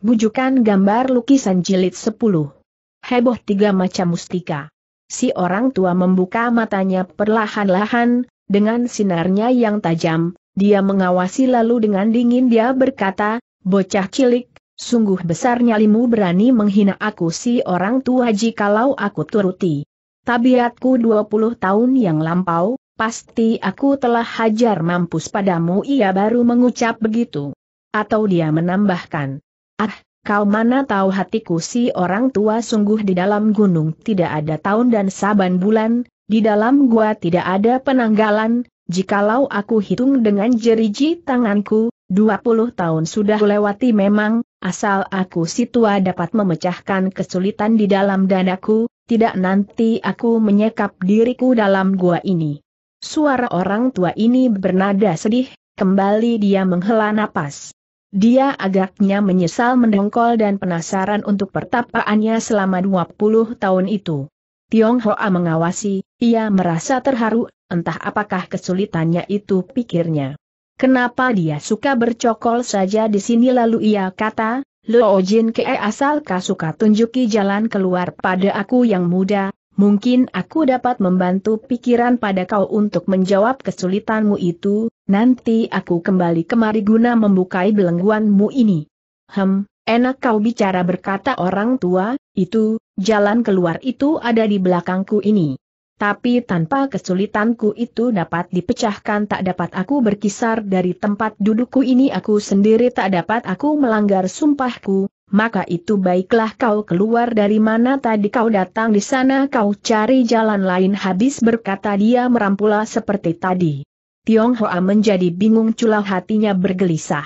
Bujukan gambar lukisan jilid 10. Heboh tiga macam mustika. Si orang tua membuka matanya perlahan-lahan, dengan sinarnya yang tajam, dia mengawasi lalu dengan dingin dia berkata, bocah cilik, sungguh besarnya limu berani menghina aku si orang tua jikalau aku turuti. Tabiatku 20 tahun yang lampau, pasti aku telah hajar mampus padamu ia baru mengucap begitu. Atau dia menambahkan, Ah, kau mana tahu hatiku si orang tua sungguh di dalam gunung tidak ada tahun dan saban bulan, di dalam gua tidak ada penanggalan, jikalau aku hitung dengan jeriji tanganku, 20 tahun sudah lewati memang, asal aku si tua dapat memecahkan kesulitan di dalam dadaku, tidak nanti aku menyekap diriku dalam gua ini. Suara orang tua ini bernada sedih, kembali dia menghela napas. Dia agaknya menyesal mendongkol dan penasaran untuk pertapaannya selama 20 tahun itu. Tiong Hoa mengawasi, ia merasa terharu, entah apakah kesulitannya itu pikirnya. Kenapa dia suka bercokol saja di sini lalu ia kata, Luo Jin Kee asal suka tunjuki jalan keluar pada aku yang muda, Mungkin aku dapat membantu pikiran pada kau untuk menjawab kesulitanmu itu, nanti aku kembali kemari guna membukai belengguanmu ini. Hem, enak kau bicara berkata orang tua, itu, jalan keluar itu ada di belakangku ini. Tapi tanpa kesulitanku itu dapat dipecahkan tak dapat aku berkisar dari tempat dudukku ini aku sendiri tak dapat aku melanggar sumpahku, maka itu baiklah kau keluar dari mana tadi kau datang di sana kau cari jalan lain habis berkata dia merampula seperti tadi. Tiong Hoa menjadi bingung culah hatinya bergelisah.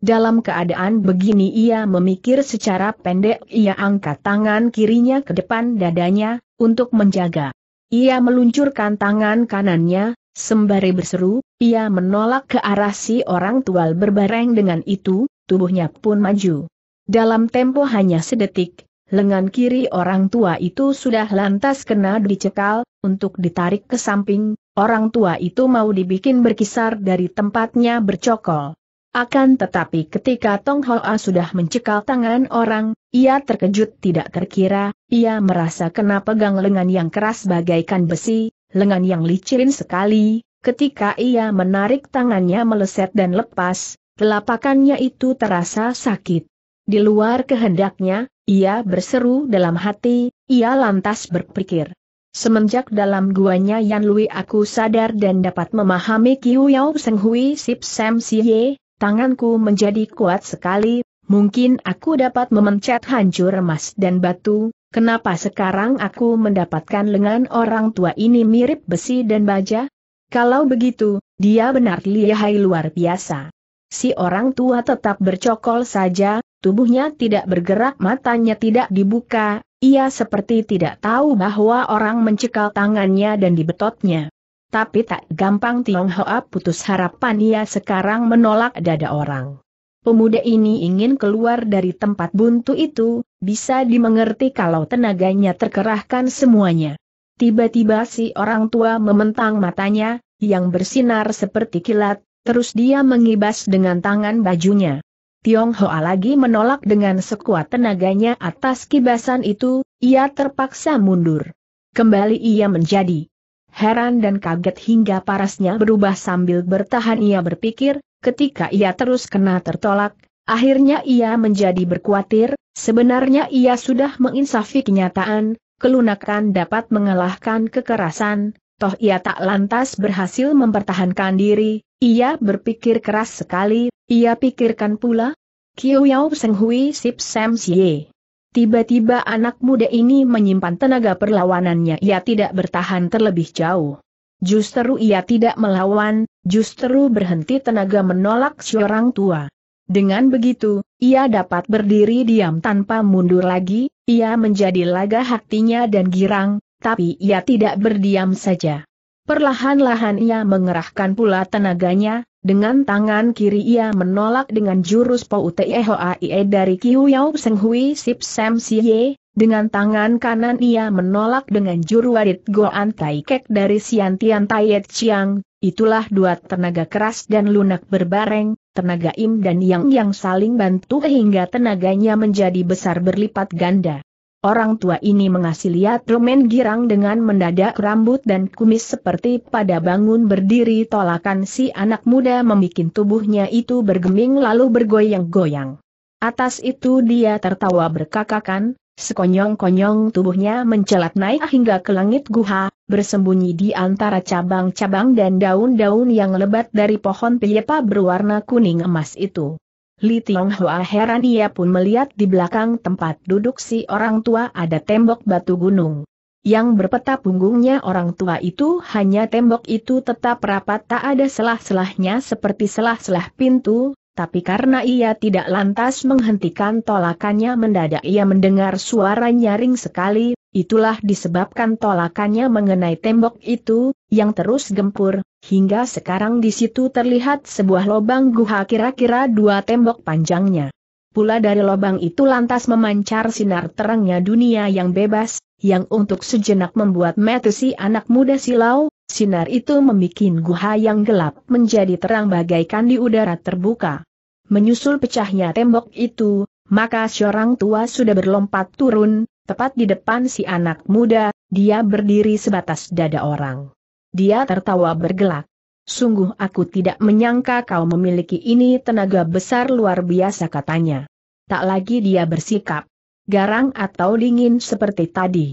Dalam keadaan begini ia memikir secara pendek ia angkat tangan kirinya ke depan dadanya, untuk menjaga. Ia meluncurkan tangan kanannya, sembari berseru, ia menolak ke arah si orang tua berbareng dengan itu, tubuhnya pun maju. Dalam tempo hanya sedetik, lengan kiri orang tua itu sudah lantas kena dicekal, untuk ditarik ke samping, orang tua itu mau dibikin berkisar dari tempatnya bercokol. Akan tetapi ketika Tong Hoa sudah mencekal tangan orang, ia terkejut tidak terkira, ia merasa kena pegang lengan yang keras bagaikan besi, lengan yang licin sekali, ketika ia menarik tangannya meleset dan lepas, telapakannya itu terasa sakit. Di luar kehendaknya, ia berseru dalam hati, ia lantas berpikir. Semenjak dalam guanya Yan Lui aku sadar dan dapat memahami Kiu Yao Seng Hui Sip Sam Siye, tanganku menjadi kuat sekali, mungkin aku dapat memencet hancur emas dan batu, kenapa sekarang aku mendapatkan lengan orang tua ini mirip besi dan baja? Kalau begitu, dia benar lihai luar biasa. Si orang tua tetap bercokol saja, Tubuhnya tidak bergerak matanya tidak dibuka, ia seperti tidak tahu bahwa orang mencekal tangannya dan dibetotnya. Tapi tak gampang Tionghoa putus harapan ia sekarang menolak dada orang. Pemuda ini ingin keluar dari tempat buntu itu, bisa dimengerti kalau tenaganya terkerahkan semuanya. Tiba-tiba si orang tua mementang matanya, yang bersinar seperti kilat, terus dia mengibas dengan tangan bajunya. Tiong Hoa lagi menolak dengan sekuat tenaganya atas kibasan itu, ia terpaksa mundur. Kembali ia menjadi heran dan kaget hingga parasnya berubah sambil bertahan ia berpikir, ketika ia terus kena tertolak, akhirnya ia menjadi berkuatir, sebenarnya ia sudah menginsafi kenyataan, kelunakan dapat mengalahkan kekerasan, toh ia tak lantas berhasil mempertahankan diri, ia berpikir keras sekali, ia pikirkan pula, Kiu Yao Seng Hui Sip Sam Sye. Tiba-tiba anak muda ini menyimpan tenaga perlawanannya ia tidak bertahan terlebih jauh. Justru ia tidak melawan, justru berhenti tenaga menolak si orang tua. Dengan begitu, ia dapat berdiri diam tanpa mundur lagi, ia menjadi laga hatinya dan girang, tapi ia tidak berdiam saja. Perlahan-lahan ia mengerahkan pula tenaganya, dengan tangan kiri ia menolak dengan jurus Pou Tehoaie dari Kiu Yao Seng Hui Sip Sam Siye, dengan tangan kanan ia menolak dengan juru wadit Goan Tai Kek dari Sian Tian Taiet Chiang, itulah dua tenaga keras dan lunak berbareng, tenaga Im dan Yang yang saling bantu hingga tenaganya menjadi besar berlipat ganda. Orang tua ini mengasih lihat Romen girang dengan mendadak rambut dan kumis seperti pada bangun berdiri tolakan si anak muda membuat tubuhnya itu bergeming lalu bergoyang-goyang. Atas itu dia tertawa berkakakan, sekonyong-konyong tubuhnya mencelat naik hingga ke langit guha, bersembunyi di antara cabang-cabang dan daun-daun yang lebat dari pohon piyepa berwarna kuning emas itu. Li Tiong Hua heran ia pun melihat di belakang tempat duduk si orang tua ada tembok batu gunung. Yang berpeta punggungnya orang tua itu hanya tembok itu tetap rapat tak ada selah-selahnya seperti selah-selah pintu, tapi karena ia tidak lantas menghentikan tolakannya mendadak ia mendengar suara nyaring sekali, itulah disebabkan tolakannya mengenai tembok itu, yang terus gempur, Hingga sekarang di situ terlihat sebuah lubang guha kira-kira dua tembok panjangnya. Pula dari lubang itu lantas memancar sinar terangnya dunia yang bebas, yang untuk sejenak membuat mata si anak muda silau, sinar itu membuat guha yang gelap menjadi terang bagaikan di udara terbuka. Menyusul pecahnya tembok itu, maka seorang tua sudah berlompat turun, tepat di depan si anak muda, dia berdiri sebatas dada orang. Dia tertawa bergelak. Sungguh aku tidak menyangka kau memiliki ini tenaga besar luar biasa katanya. Tak lagi dia bersikap garang atau dingin seperti tadi.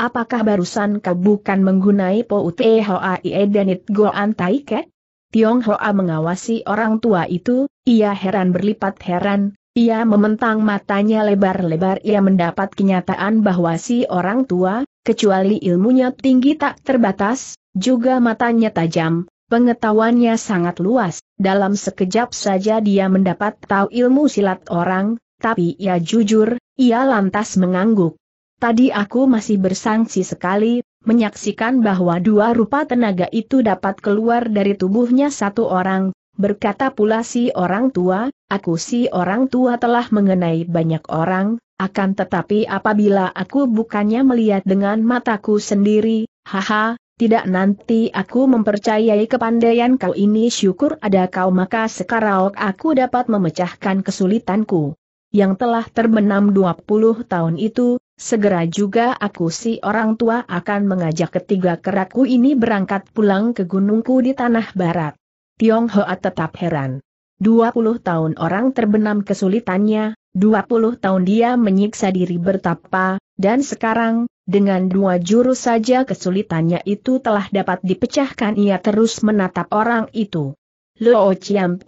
Apakah barusan kau bukan menggunai Po Ute Hoa Ie Goan ke? Tiong Hoa mengawasi orang tua itu, ia heran berlipat heran, ia mementang matanya lebar-lebar ia mendapat kenyataan bahwa si orang tua, kecuali ilmunya tinggi tak terbatas, juga matanya tajam, pengetahuannya sangat luas, dalam sekejap saja dia mendapat tahu ilmu silat orang, tapi ia jujur, ia lantas mengangguk. Tadi aku masih bersangsi sekali, menyaksikan bahwa dua rupa tenaga itu dapat keluar dari tubuhnya satu orang, berkata pula si orang tua, aku si orang tua telah mengenai banyak orang, akan tetapi apabila aku bukannya melihat dengan mataku sendiri, haha, tidak nanti aku mempercayai kepandaian kau ini syukur ada kau maka sekarang aku dapat memecahkan kesulitanku. Yang telah terbenam 20 tahun itu, segera juga aku si orang tua akan mengajak ketiga keraku ini berangkat pulang ke gunungku di tanah barat. Tiong Tionghoa tetap heran. 20 tahun orang terbenam kesulitannya, 20 tahun dia menyiksa diri bertapa, dan sekarang, dengan dua jurus saja kesulitannya itu telah dapat dipecahkan ia terus menatap orang itu. Lo Chiam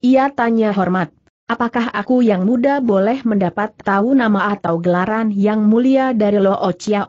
ia tanya hormat, apakah aku yang muda boleh mendapat tahu nama atau gelaran yang mulia dari Lo Chia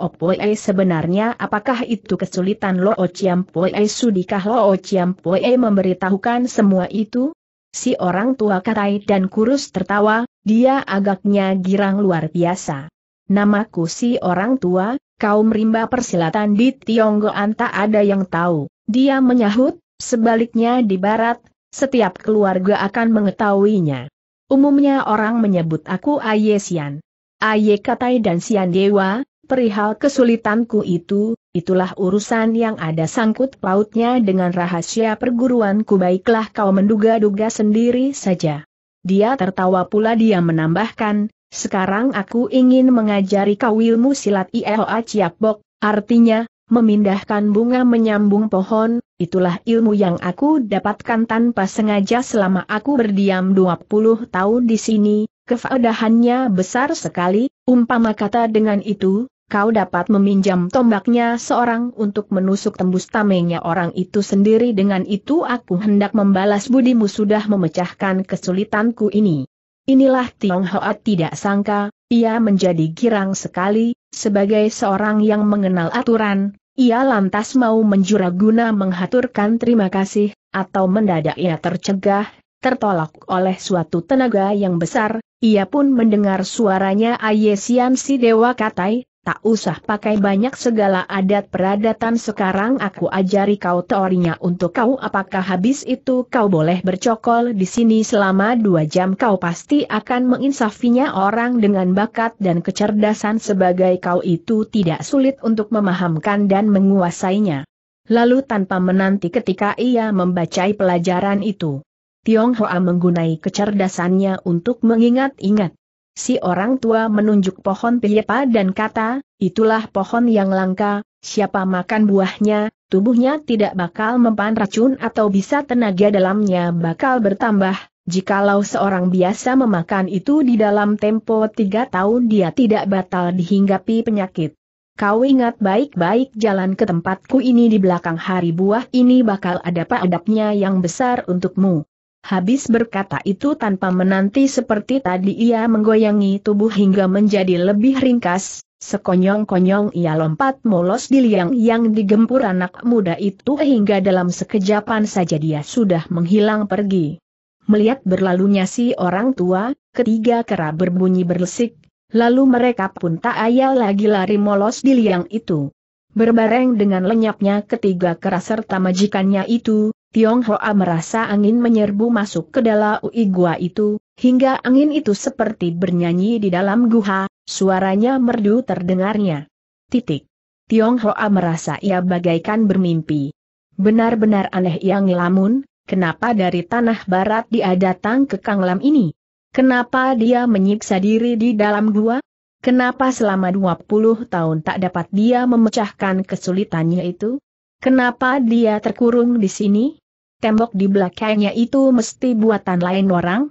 sebenarnya apakah itu kesulitan Lo Chiam sudikah Lo Chiam memberitahukan semua itu? Si orang tua katai dan kurus tertawa, dia agaknya girang luar biasa. Namaku si orang tua, kaum rimba persilatan di Tionggoan tak ada yang tahu. Dia menyahut, sebaliknya di barat, setiap keluarga akan mengetahuinya. Umumnya orang menyebut aku Aye Sian. Aye Katai dan Sian Dewa, perihal kesulitanku itu, itulah urusan yang ada sangkut pautnya dengan rahasia perguruanku baiklah kau menduga-duga sendiri saja. Dia tertawa pula dia menambahkan, sekarang aku ingin mengajari kau ilmu silat Iehoa Ciapbok, artinya, memindahkan bunga menyambung pohon, itulah ilmu yang aku dapatkan tanpa sengaja selama aku berdiam 20 tahun di sini, kefadahannya besar sekali, umpama kata dengan itu, kau dapat meminjam tombaknya seorang untuk menusuk tembus tamengnya orang itu sendiri dengan itu aku hendak membalas budimu sudah memecahkan kesulitanku ini. Inilah Tiong Hoa tidak sangka, ia menjadi girang sekali, sebagai seorang yang mengenal aturan, ia lantas mau menjura guna menghaturkan terima kasih, atau mendadak ia tercegah, tertolak oleh suatu tenaga yang besar, ia pun mendengar suaranya Ayesian si Dewa Katai, Tak usah pakai banyak segala adat peradatan sekarang aku ajari kau teorinya untuk kau apakah habis itu kau boleh bercokol di sini selama dua jam kau pasti akan menginsafinya orang dengan bakat dan kecerdasan sebagai kau itu tidak sulit untuk memahamkan dan menguasainya. Lalu tanpa menanti ketika ia membaca pelajaran itu, Tiong Hoa menggunai kecerdasannya untuk mengingat-ingat. Si orang tua menunjuk pohon piyepa dan kata, itulah pohon yang langka, siapa makan buahnya, tubuhnya tidak bakal mempan racun atau bisa tenaga dalamnya bakal bertambah, jikalau seorang biasa memakan itu di dalam tempo tiga tahun dia tidak batal dihinggapi penyakit. Kau ingat baik-baik jalan ke tempatku ini di belakang hari buah ini bakal ada adabnya yang besar untukmu. Habis berkata itu tanpa menanti seperti tadi ia menggoyangi tubuh hingga menjadi lebih ringkas, sekonyong-konyong ia lompat molos di liang yang digempur anak muda itu hingga dalam sekejapan saja dia sudah menghilang pergi. Melihat berlalunya si orang tua, ketiga kera berbunyi berlesik, lalu mereka pun tak ayal lagi lari molos di liang itu. Berbareng dengan lenyapnya ketiga kera serta majikannya itu, Tiong Hoa merasa angin menyerbu masuk ke dalam ui gua itu, hingga angin itu seperti bernyanyi di dalam guha, suaranya merdu terdengarnya. Titik. Hoa merasa ia bagaikan bermimpi. Benar-benar aneh yang lamun, kenapa dari tanah barat dia datang ke Kanglam ini? Kenapa dia menyiksa diri di dalam gua? Kenapa selama 20 tahun tak dapat dia memecahkan kesulitannya itu? Kenapa dia terkurung di sini? tembok di belakangnya itu mesti buatan lain orang?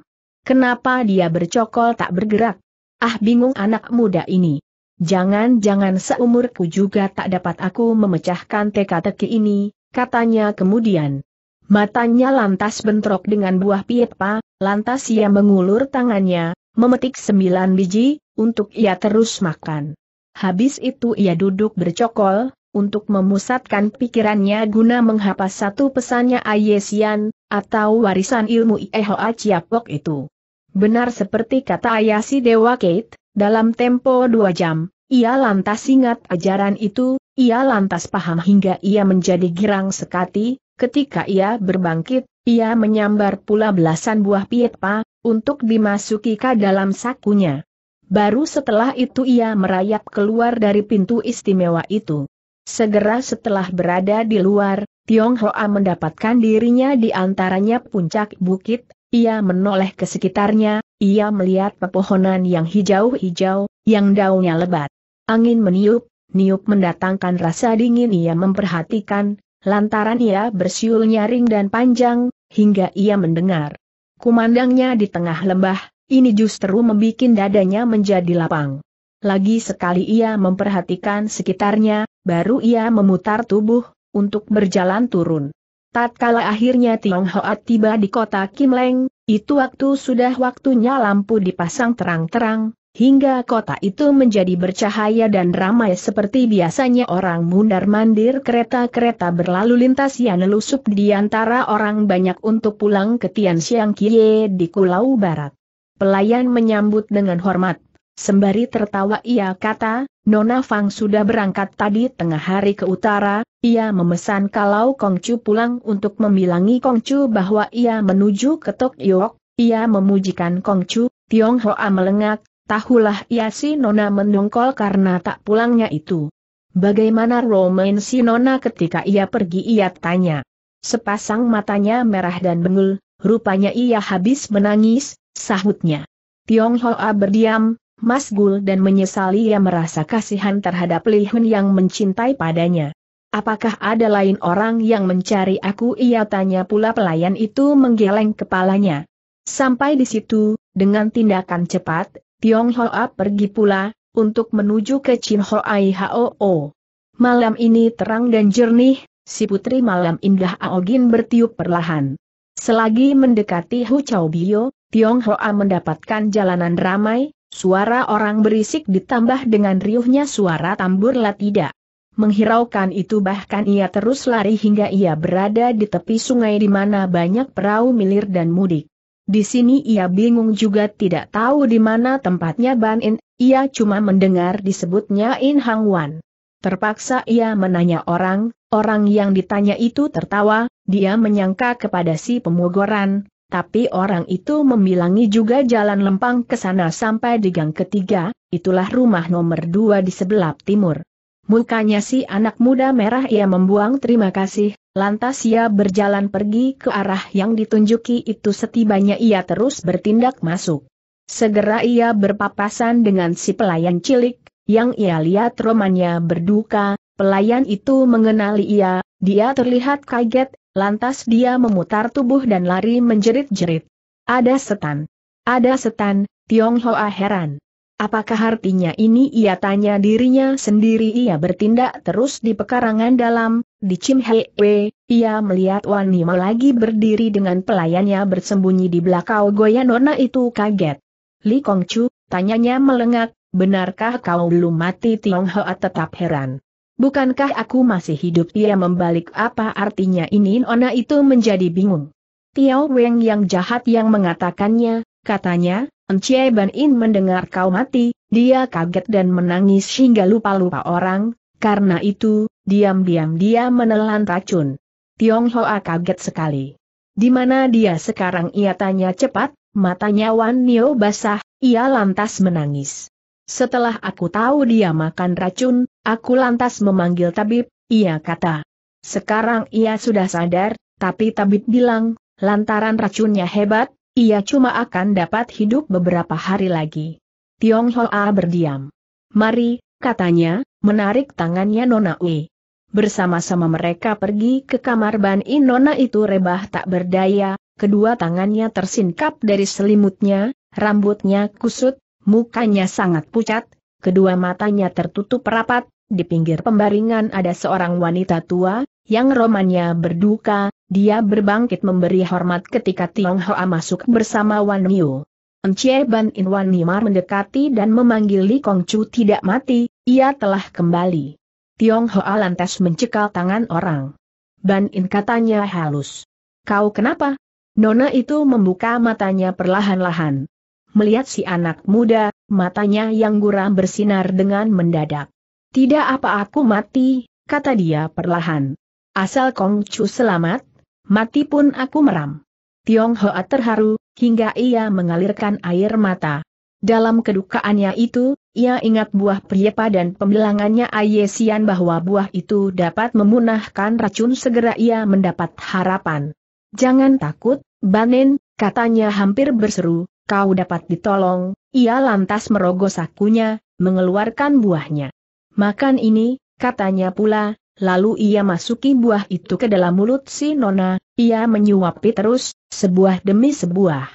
Kenapa dia bercokol tak bergerak? Ah bingung anak muda ini. Jangan-jangan seumurku juga tak dapat aku memecahkan teka-teki ini, katanya kemudian. Matanya lantas bentrok dengan buah pipa, lantas ia mengulur tangannya, memetik sembilan biji, untuk ia terus makan. Habis itu ia duduk bercokol, untuk memusatkan pikirannya guna menghapus satu pesannya Ayesian, atau warisan ilmu Ihoa Chiapok itu. Benar seperti kata Ayasi Dewa Kate, dalam tempo dua jam, ia lantas ingat ajaran itu, ia lantas paham hingga ia menjadi girang sekati, ketika ia berbangkit, ia menyambar pula belasan buah pietpa, untuk dimasuki ke dalam sakunya. Baru setelah itu ia merayap keluar dari pintu istimewa itu. Segera setelah berada di luar, Tionghoa mendapatkan dirinya di antaranya puncak bukit, ia menoleh ke sekitarnya, ia melihat pepohonan yang hijau-hijau, yang daunnya lebat. Angin meniup, niup mendatangkan rasa dingin ia memperhatikan, lantaran ia bersiul nyaring dan panjang, hingga ia mendengar. Kumandangnya di tengah lembah, ini justru membuat dadanya menjadi lapang. Lagi sekali ia memperhatikan sekitarnya, Baru ia memutar tubuh, untuk berjalan turun. Tatkala akhirnya Tiong Hoa tiba di kota Kim Leng, itu waktu sudah waktunya lampu dipasang terang-terang, hingga kota itu menjadi bercahaya dan ramai seperti biasanya orang mundar-mandir kereta-kereta berlalu lintas yang nelusup di antara orang banyak untuk pulang ke Tian Siang Kie di Kulau Barat. Pelayan menyambut dengan hormat. Sembari tertawa ia kata, Nona Fang sudah berangkat tadi tengah hari ke utara, ia memesan kalau Kongcu pulang untuk membilangi Kongcu bahwa ia menuju ke Tokyo, ia memujikan Kongcu, Hoa melengak, tahulah ia ya si Nona mendongkol karena tak pulangnya itu. Bagaimana Romain si Nona ketika ia pergi ia tanya. Sepasang matanya merah dan bengul, rupanya ia habis menangis, sahutnya. Hoa berdiam, Mas Gul dan menyesali ia merasa kasihan terhadap Li Hun yang mencintai padanya. Apakah ada lain orang yang mencari aku? Ia tanya pula pelayan itu menggeleng kepalanya. Sampai di situ, dengan tindakan cepat, Tiong Hoa pergi pula, untuk menuju ke Chin Hoai Hoo. Malam ini terang dan jernih, si putri malam indah Aogin bertiup perlahan. Selagi mendekati Hu Chao Bio, Tiong Hoa mendapatkan jalanan ramai, Suara orang berisik ditambah dengan riuhnya suara tambur tidak. Menghiraukan itu bahkan ia terus lari hingga ia berada di tepi sungai di mana banyak perahu milir dan mudik. Di sini ia bingung juga tidak tahu di mana tempatnya Ban ia cuma mendengar disebutnya In Hang Wan. Terpaksa ia menanya orang, orang yang ditanya itu tertawa, dia menyangka kepada si pemogoran, tapi orang itu membilangi juga jalan lempang ke sana sampai di gang ketiga, itulah rumah nomor dua di sebelah timur. Mukanya si anak muda merah ia membuang terima kasih, lantas ia berjalan pergi ke arah yang ditunjuki itu setibanya ia terus bertindak masuk. Segera ia berpapasan dengan si pelayan cilik, yang ia lihat romannya berduka, pelayan itu mengenali ia, dia terlihat kaget, Lantas dia memutar tubuh dan lari menjerit-jerit. Ada setan. Ada setan, Tionghoa heran. Apakah artinya ini ia tanya dirinya sendiri ia bertindak terus di pekarangan dalam, di Hei ia melihat Wanima lagi berdiri dengan pelayannya bersembunyi di belakang Goya Nona itu kaget. Li Kongcu, tanyanya melengak, benarkah kau belum mati Tionghoa tetap heran. Bukankah aku masih hidup? Ia membalik apa artinya ini Nona itu menjadi bingung. Tiao Weng yang jahat yang mengatakannya, katanya, Encie Ban In mendengar kau mati, dia kaget dan menangis hingga lupa-lupa orang, karena itu, diam-diam dia menelan racun. Tiong Hoa kaget sekali. Di mana dia sekarang ia tanya cepat, matanya Wan Nio basah, ia lantas menangis. Setelah aku tahu dia makan racun, Aku lantas memanggil tabib, ia kata. Sekarang ia sudah sadar, tapi tabib bilang, lantaran racunnya hebat, ia cuma akan dapat hidup beberapa hari lagi. Tiong Hoa berdiam. Mari, katanya, menarik tangannya Nona Ui. Bersama-sama mereka pergi ke kamar Ban In Nona itu rebah tak berdaya, kedua tangannya tersingkap dari selimutnya, rambutnya kusut, mukanya sangat pucat, kedua matanya tertutup rapat, di pinggir pembaringan ada seorang wanita tua, yang romannya berduka, dia berbangkit memberi hormat ketika Tiong Hoa masuk bersama Wan Niu. Encie Ban In Wan Nimar mendekati dan memanggil Li Kong Chu tidak mati, ia telah kembali. Tiong Hoa lantas mencekal tangan orang. Ban In katanya halus. Kau kenapa? Nona itu membuka matanya perlahan-lahan. Melihat si anak muda, matanya yang guram bersinar dengan mendadak. Tidak apa aku mati, kata dia perlahan. Asal Kong Chu selamat, mati pun aku meram. Tiong Hoa terharu, hingga ia mengalirkan air mata. Dalam kedukaannya itu, ia ingat buah priepa dan pembilangannya Ayesian bahwa buah itu dapat memunahkan racun segera ia mendapat harapan. Jangan takut, Banen, katanya hampir berseru, kau dapat ditolong, ia lantas merogoh sakunya, mengeluarkan buahnya. Makan ini, katanya pula, lalu ia masuki buah itu ke dalam mulut si Nona, ia menyuapi terus, sebuah demi sebuah.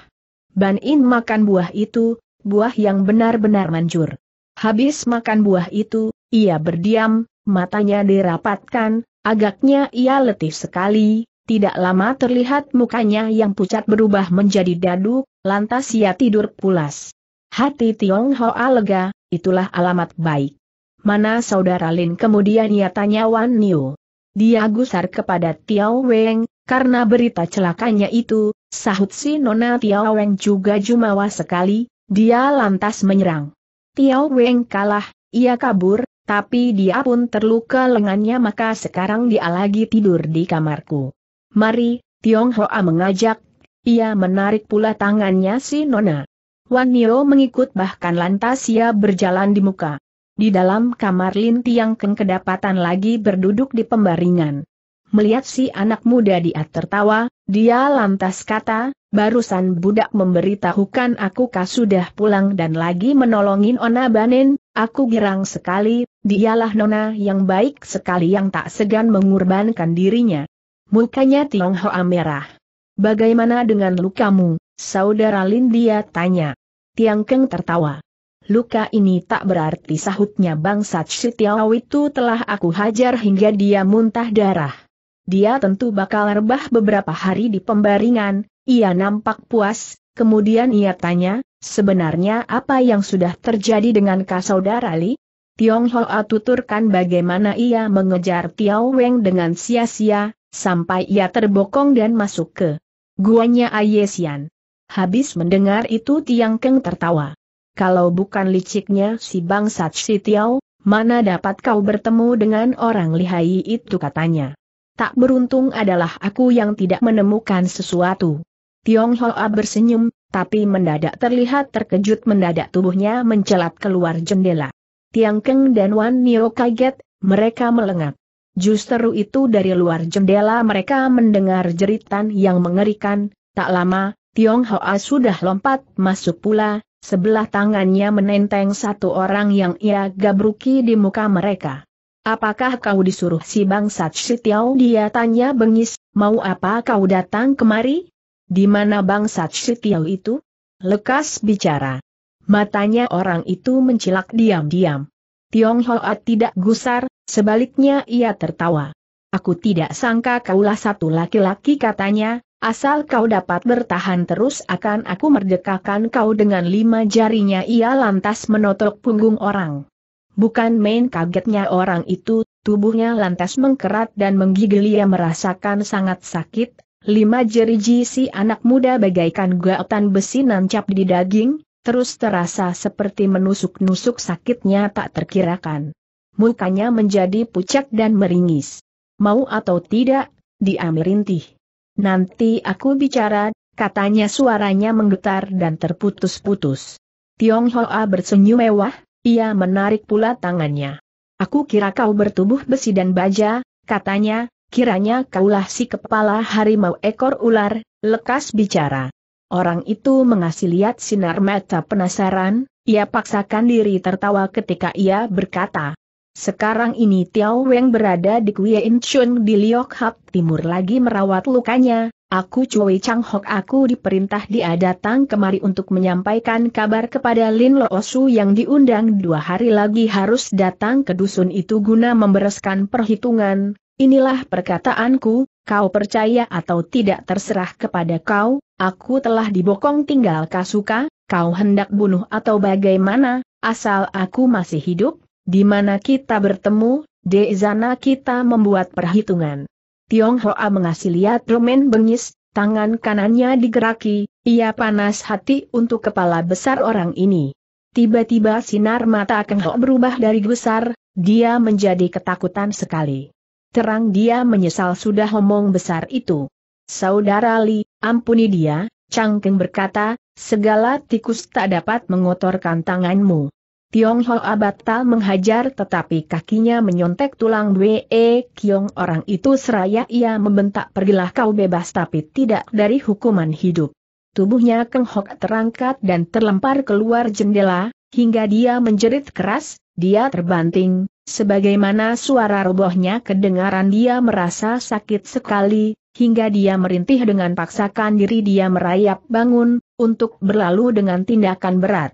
Ban In makan buah itu, buah yang benar-benar manjur. Habis makan buah itu, ia berdiam, matanya dirapatkan, agaknya ia letih sekali, tidak lama terlihat mukanya yang pucat berubah menjadi dadu, lantas ia tidur pulas. Hati Tiong Hoa lega, itulah alamat baik. Mana saudara Lin kemudian ia tanya Wan Niu. Dia gusar kepada Tiao Weng, karena berita celakanya itu, sahut si Nona Tiao Weng juga jumawa sekali, dia lantas menyerang. Tiao Weng kalah, ia kabur, tapi dia pun terluka lengannya maka sekarang dia lagi tidur di kamarku. Mari, Tiong Hoa mengajak, ia menarik pula tangannya si Nona. Wan Nio mengikut bahkan lantas ia berjalan di muka. Di dalam kamar Lin Tiang Keng kedapatan lagi berduduk di pembaringan. Melihat si anak muda dia tertawa, dia lantas kata, barusan budak memberitahukan aku kah sudah pulang dan lagi menolongin Ona Banen, aku girang sekali, dialah Nona yang baik sekali yang tak segan mengorbankan dirinya. Mukanya Tionghoa merah. Bagaimana dengan lukamu, saudara Lindia tanya. Tiang Keng tertawa. Luka ini tak berarti sahutnya bangsat si itu telah aku hajar hingga dia muntah darah. Dia tentu bakal rebah beberapa hari di pembaringan, ia nampak puas, kemudian ia tanya, sebenarnya apa yang sudah terjadi dengan kak kasaudara Li? Tionghoa tuturkan bagaimana ia mengejar Tiao Weng dengan sia-sia, sampai ia terbokong dan masuk ke guanya Ayesian. Habis mendengar itu Tiang Keng tertawa. Kalau bukan liciknya si bangsat si Tiao, mana dapat kau bertemu dengan orang lihai itu katanya. Tak beruntung adalah aku yang tidak menemukan sesuatu. Tiong Hoa bersenyum, tapi mendadak terlihat terkejut mendadak tubuhnya mencelat keluar jendela. Tiang Keng dan Wan Nio kaget, mereka melengak. Justru itu dari luar jendela mereka mendengar jeritan yang mengerikan, tak lama, Tiong Hoa sudah lompat masuk pula, sebelah tangannya menenteng satu orang yang ia gabruki di muka mereka. Apakah kau disuruh si bangsat Sitiau dia tanya bengis, mau apa kau datang kemari? Di mana bangsat Sitiau itu? Lekas bicara. Matanya orang itu mencilak diam-diam. Tiong Hoa tidak gusar, Sebaliknya ia tertawa. Aku tidak sangka kaulah satu laki-laki katanya, asal kau dapat bertahan terus akan aku merdekakan kau dengan lima jarinya ia lantas menotok punggung orang. Bukan main kagetnya orang itu, tubuhnya lantas mengkerat dan menggigil ia merasakan sangat sakit, lima jeriji si anak muda bagaikan gaotan besi nancap di daging, terus terasa seperti menusuk-nusuk sakitnya tak terkirakan mukanya menjadi pucat dan meringis. Mau atau tidak, dia merintih. Nanti aku bicara, katanya suaranya menggetar dan terputus-putus. Tiong Hoa bersenyum mewah, ia menarik pula tangannya. Aku kira kau bertubuh besi dan baja, katanya, kiranya kaulah si kepala harimau ekor ular, lekas bicara. Orang itu mengasih lihat sinar mata penasaran, ia paksakan diri tertawa ketika ia berkata, sekarang ini Tiao Weng berada di Kuya Inchun di Liok Hap Timur lagi merawat lukanya, Aku Cui Chang Hok aku diperintah dia datang kemari untuk menyampaikan kabar kepada Lin Lo Osu yang diundang dua hari lagi harus datang ke dusun itu guna membereskan perhitungan. Inilah perkataanku, kau percaya atau tidak terserah kepada kau, aku telah dibokong tinggal Kasuka, kau hendak bunuh atau bagaimana, asal aku masih hidup, di mana kita bertemu, di sana kita membuat perhitungan. Tiong Hoa mengasih lihat Romen bengis, tangan kanannya digeraki, ia panas hati untuk kepala besar orang ini. Tiba-tiba sinar mata Keng Ho berubah dari besar, dia menjadi ketakutan sekali. Terang dia menyesal sudah omong besar itu. Saudara Li, ampuni dia, Changkeng berkata, segala tikus tak dapat mengotorkan tanganmu. Tiong Tionghoa tal menghajar tetapi kakinya menyontek tulang Wee Kiong orang itu seraya ia membentak pergilah kau bebas tapi tidak dari hukuman hidup. Tubuhnya Keng Hok terangkat dan terlempar keluar jendela, hingga dia menjerit keras, dia terbanting, sebagaimana suara robohnya kedengaran dia merasa sakit sekali, hingga dia merintih dengan paksakan diri dia merayap bangun, untuk berlalu dengan tindakan berat.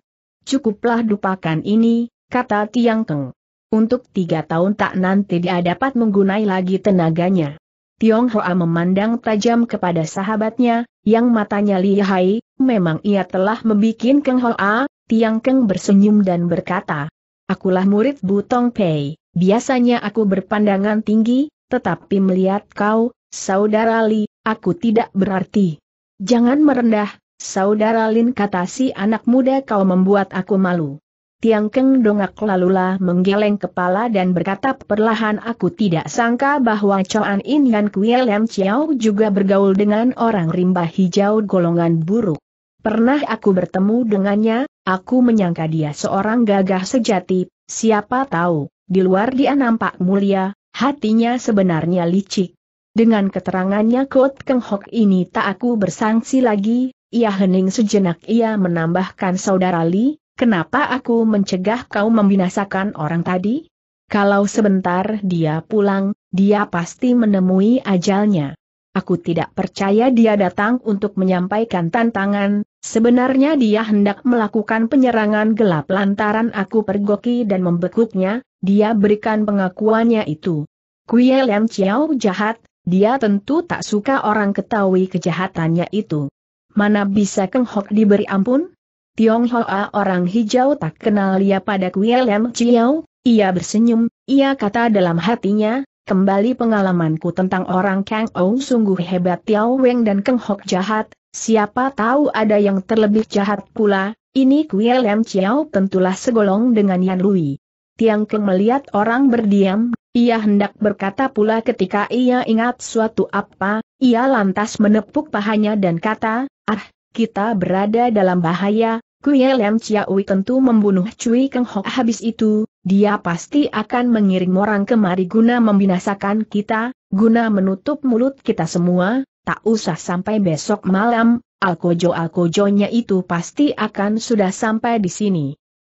Cukuplah dupakan ini, kata Tiang Keng. Untuk tiga tahun tak nanti dia dapat menggunai lagi tenaganya. Tiong Hoa memandang tajam kepada sahabatnya, yang matanya lihai, memang ia telah membuat Keng Hoa, Tiang Keng bersenyum dan berkata, Akulah murid Butong Pei, biasanya aku berpandangan tinggi, tetapi melihat kau, saudara Li, aku tidak berarti. Jangan merendah, Saudara Lin kata si anak muda kau membuat aku malu. Tiang Keng dongak lalulah menggeleng kepala dan berkata perlahan aku tidak sangka bahwa Choan In dan Kuei Lam Chiao juga bergaul dengan orang rimba hijau golongan buruk. Pernah aku bertemu dengannya, aku menyangka dia seorang gagah sejati, siapa tahu, di luar dia nampak mulia, hatinya sebenarnya licik. Dengan keterangannya Kot Keng Hok ini tak aku bersangsi lagi, ia hening sejenak ia menambahkan saudara Li, kenapa aku mencegah kau membinasakan orang tadi? Kalau sebentar dia pulang, dia pasti menemui ajalnya. Aku tidak percaya dia datang untuk menyampaikan tantangan, sebenarnya dia hendak melakukan penyerangan gelap lantaran aku pergoki dan membekuknya, dia berikan pengakuannya itu. Kuye Lem Chiao jahat, dia tentu tak suka orang ketahui kejahatannya itu. Mana bisa Keng Hok diberi ampun? Tionghoa orang hijau tak kenal ia pada Kuilem Chiao, ia bersenyum, ia kata dalam hatinya, kembali pengalamanku tentang orang Kang Ou sungguh hebat Tiao Weng dan Keng Hok jahat, siapa tahu ada yang terlebih jahat pula, ini Kuilem Chiao tentulah segolong dengan Yan Lui. Tiang Keng melihat orang berdiam, ia hendak berkata pula ketika ia ingat suatu apa, ia lantas menepuk pahanya dan kata, ah, kita berada dalam bahaya, Kuya Lem Chiaui tentu membunuh Cui Keng Hok habis itu, dia pasti akan mengirim orang kemari guna membinasakan kita, guna menutup mulut kita semua, tak usah sampai besok malam, alkojo-alkojonya itu pasti akan sudah sampai di sini.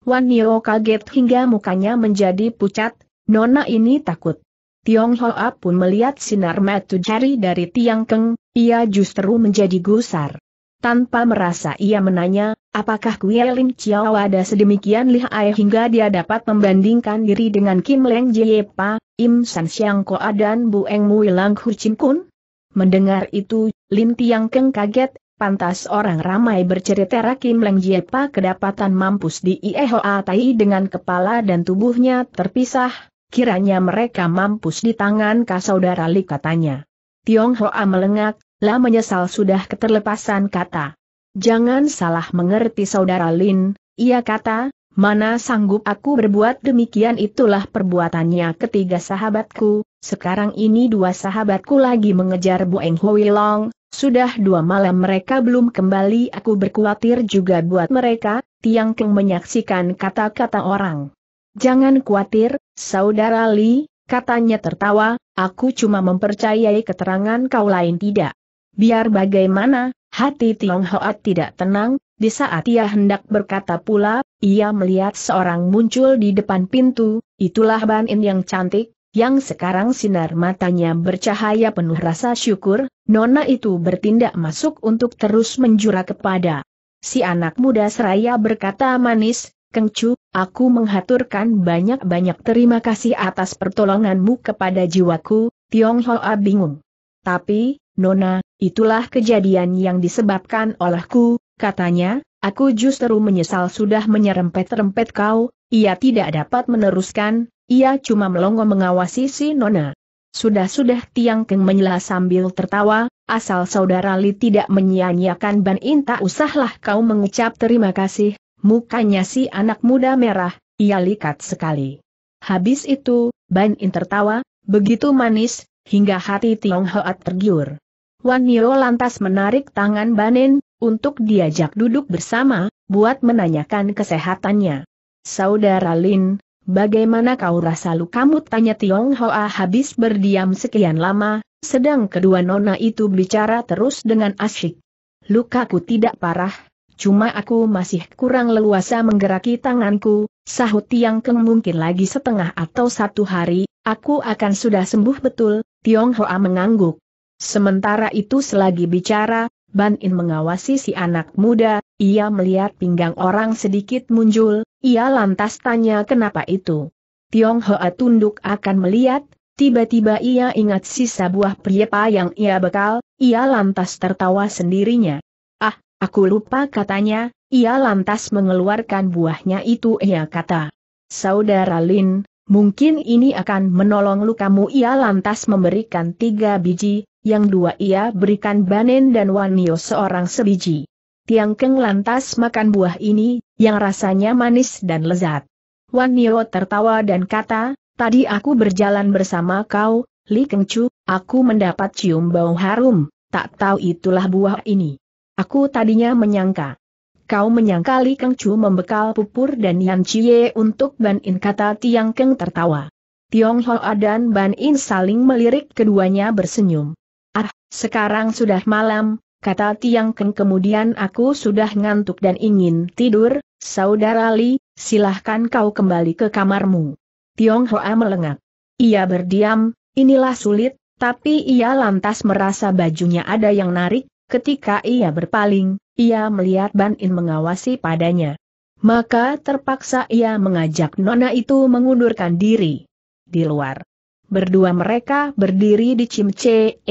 Wan Nio kaget hingga mukanya menjadi pucat, Nona ini takut. Tiong Hoa pun melihat sinar metu jari dari Tiang Keng, ia justru menjadi gusar. Tanpa merasa ia menanya, apakah Kue Ling Chiao ada sedemikian lihai hingga dia dapat membandingkan diri dengan Kim Leng Jiepa, Im San Siang Koa dan Bu Eng Mui Lang Hu Chin Kun? Mendengar itu, Lin Tiang Keng kaget, pantas orang ramai bercerita Kim Leng Jiepa kedapatan mampus di Iehoa Tai dengan kepala dan tubuhnya terpisah, kiranya mereka mampus di tangan Saudara Li katanya. Tiong Hoa melengak, lah menyesal sudah keterlepasan kata. Jangan salah mengerti saudara Lin, ia kata, mana sanggup aku berbuat demikian itulah perbuatannya ketiga sahabatku, sekarang ini dua sahabatku lagi mengejar Bu Eng Hui Long, sudah dua malam mereka belum kembali aku berkuatir juga buat mereka, Tiang Keng menyaksikan kata-kata orang. Jangan khawatir, Saudara Li, katanya tertawa, aku cuma mempercayai keterangan kau lain tidak. Biar bagaimana, hati Tionghoa tidak tenang, di saat ia hendak berkata pula, ia melihat seorang muncul di depan pintu, itulah Ban In yang cantik, yang sekarang sinar matanya bercahaya penuh rasa syukur, nona itu bertindak masuk untuk terus menjura kepada si anak muda seraya berkata manis, Kengcu, aku menghaturkan banyak-banyak terima kasih atas pertolonganmu kepada jiwaku, Tiong Hoa bingung. Tapi, Nona, itulah kejadian yang disebabkan olehku, katanya, aku justru menyesal sudah menyerempet-rempet kau, ia tidak dapat meneruskan, ia cuma melongo mengawasi si Nona. Sudah-sudah Tiang Keng menyela sambil tertawa, asal saudara Li tidak menyia-nyiakan Ban inta, usahlah kau mengucap terima kasih, Mukanya si anak muda merah, ia likat sekali. Habis itu, Ban In tertawa, begitu manis, hingga hati Tiong Hoat tergiur. Wan Nio lantas menarik tangan Ban untuk diajak duduk bersama, buat menanyakan kesehatannya. Saudara Lin, bagaimana kau rasa lukamu tanya Tiong Hoa habis berdiam sekian lama, sedang kedua nona itu bicara terus dengan asyik. Lukaku tidak parah, cuma aku masih kurang leluasa menggeraki tanganku, sahut Tiang Keng mungkin lagi setengah atau satu hari, aku akan sudah sembuh betul, Tiong Hoa mengangguk. Sementara itu selagi bicara, Ban In mengawasi si anak muda, ia melihat pinggang orang sedikit muncul, ia lantas tanya kenapa itu. Tiong Hoa tunduk akan melihat, Tiba-tiba ia ingat sisa buah priepa yang ia bekal, ia lantas tertawa sendirinya. Aku lupa katanya, ia lantas mengeluarkan buahnya itu ia kata. Saudara Lin, mungkin ini akan menolong lukamu ia lantas memberikan tiga biji, yang dua ia berikan Banen dan Wanio seorang sebiji. Tiang Keng lantas makan buah ini, yang rasanya manis dan lezat. Wanio tertawa dan kata, tadi aku berjalan bersama kau, Li Kengcu, aku mendapat cium bau harum, tak tahu itulah buah ini. Aku tadinya menyangka. Kau menyangka Li Keng Chu membekal pupur dan Yan Chie untuk Ban In kata Tiang Keng tertawa. Tiong Hoa dan Ban In saling melirik keduanya bersenyum. Ah, sekarang sudah malam, kata Tiang Keng kemudian aku sudah ngantuk dan ingin tidur, saudara Li, silahkan kau kembali ke kamarmu. Tiong Hoa melengak. Ia berdiam, inilah sulit, tapi ia lantas merasa bajunya ada yang narik, Ketika ia berpaling, ia melihat Ban In mengawasi padanya. Maka terpaksa ia mengajak Nona itu mengundurkan diri. Di luar. Berdua mereka berdiri di Cimce.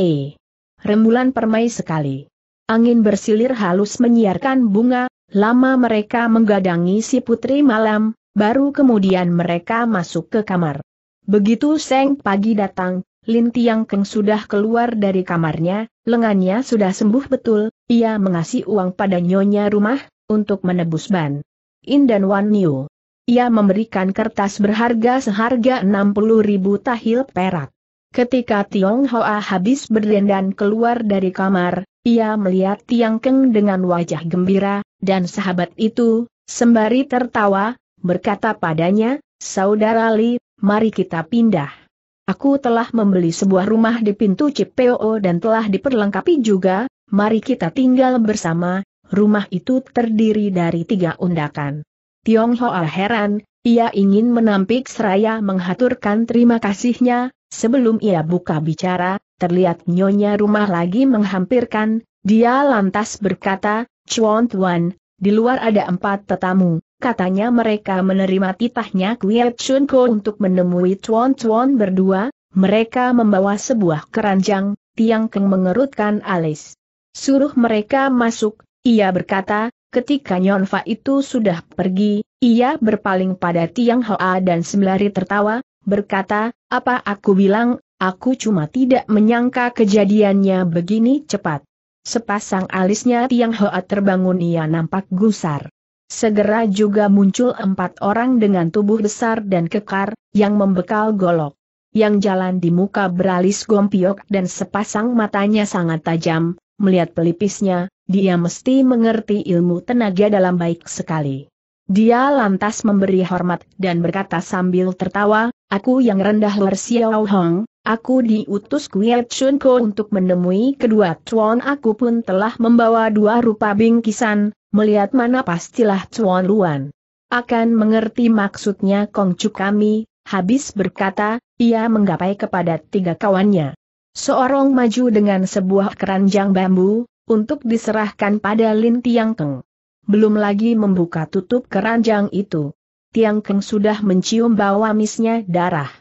Rembulan permai sekali. Angin bersilir halus menyiarkan bunga, lama mereka menggadangi si putri malam, baru kemudian mereka masuk ke kamar. Begitu Seng pagi datang, Lin Tiang Keng sudah keluar dari kamarnya, lengannya sudah sembuh betul, ia mengasih uang pada nyonya rumah, untuk menebus ban. In dan Wan Niu. Ia memberikan kertas berharga seharga 60 ribu tahil perak. Ketika Tiong Hoa habis berdendan keluar dari kamar, ia melihat Tiang Keng dengan wajah gembira, dan sahabat itu, sembari tertawa, berkata padanya, Saudara Li, mari kita pindah. Aku telah membeli sebuah rumah di pintu CPO dan telah diperlengkapi juga, mari kita tinggal bersama, rumah itu terdiri dari tiga undakan. Tiong Hoa ah heran, ia ingin menampik seraya menghaturkan terima kasihnya, sebelum ia buka bicara, terlihat nyonya rumah lagi menghampirkan, dia lantas berkata, Chuan Tuan, di luar ada empat tetamu, katanya mereka menerima titahnya Kuei Chun Ko untuk menemui Chuan Chuan berdua, mereka membawa sebuah keranjang, Tiang Keng mengerutkan alis. Suruh mereka masuk, ia berkata, ketika Nyon Fa itu sudah pergi, ia berpaling pada Tiang Hoa dan sembari tertawa, berkata, apa aku bilang, aku cuma tidak menyangka kejadiannya begini cepat. Sepasang alisnya Tiang Hoa terbangun ia nampak gusar. Segera juga muncul empat orang dengan tubuh besar dan kekar, yang membekal golok. Yang jalan di muka beralis gompiok dan sepasang matanya sangat tajam, melihat pelipisnya, dia mesti mengerti ilmu tenaga dalam baik sekali. Dia lantas memberi hormat dan berkata sambil tertawa, Aku yang rendah luar Xiao Hong, aku diutus chun ko untuk menemui kedua tuan aku pun telah membawa dua rupa bingkisan, melihat mana pastilah Chuan Luan. Akan mengerti maksudnya Kongcu kami, habis berkata, ia menggapai kepada tiga kawannya. Seorang maju dengan sebuah keranjang bambu, untuk diserahkan pada Lin Tiang Keng. Belum lagi membuka tutup keranjang itu. Tiang Keng sudah mencium bau amisnya darah.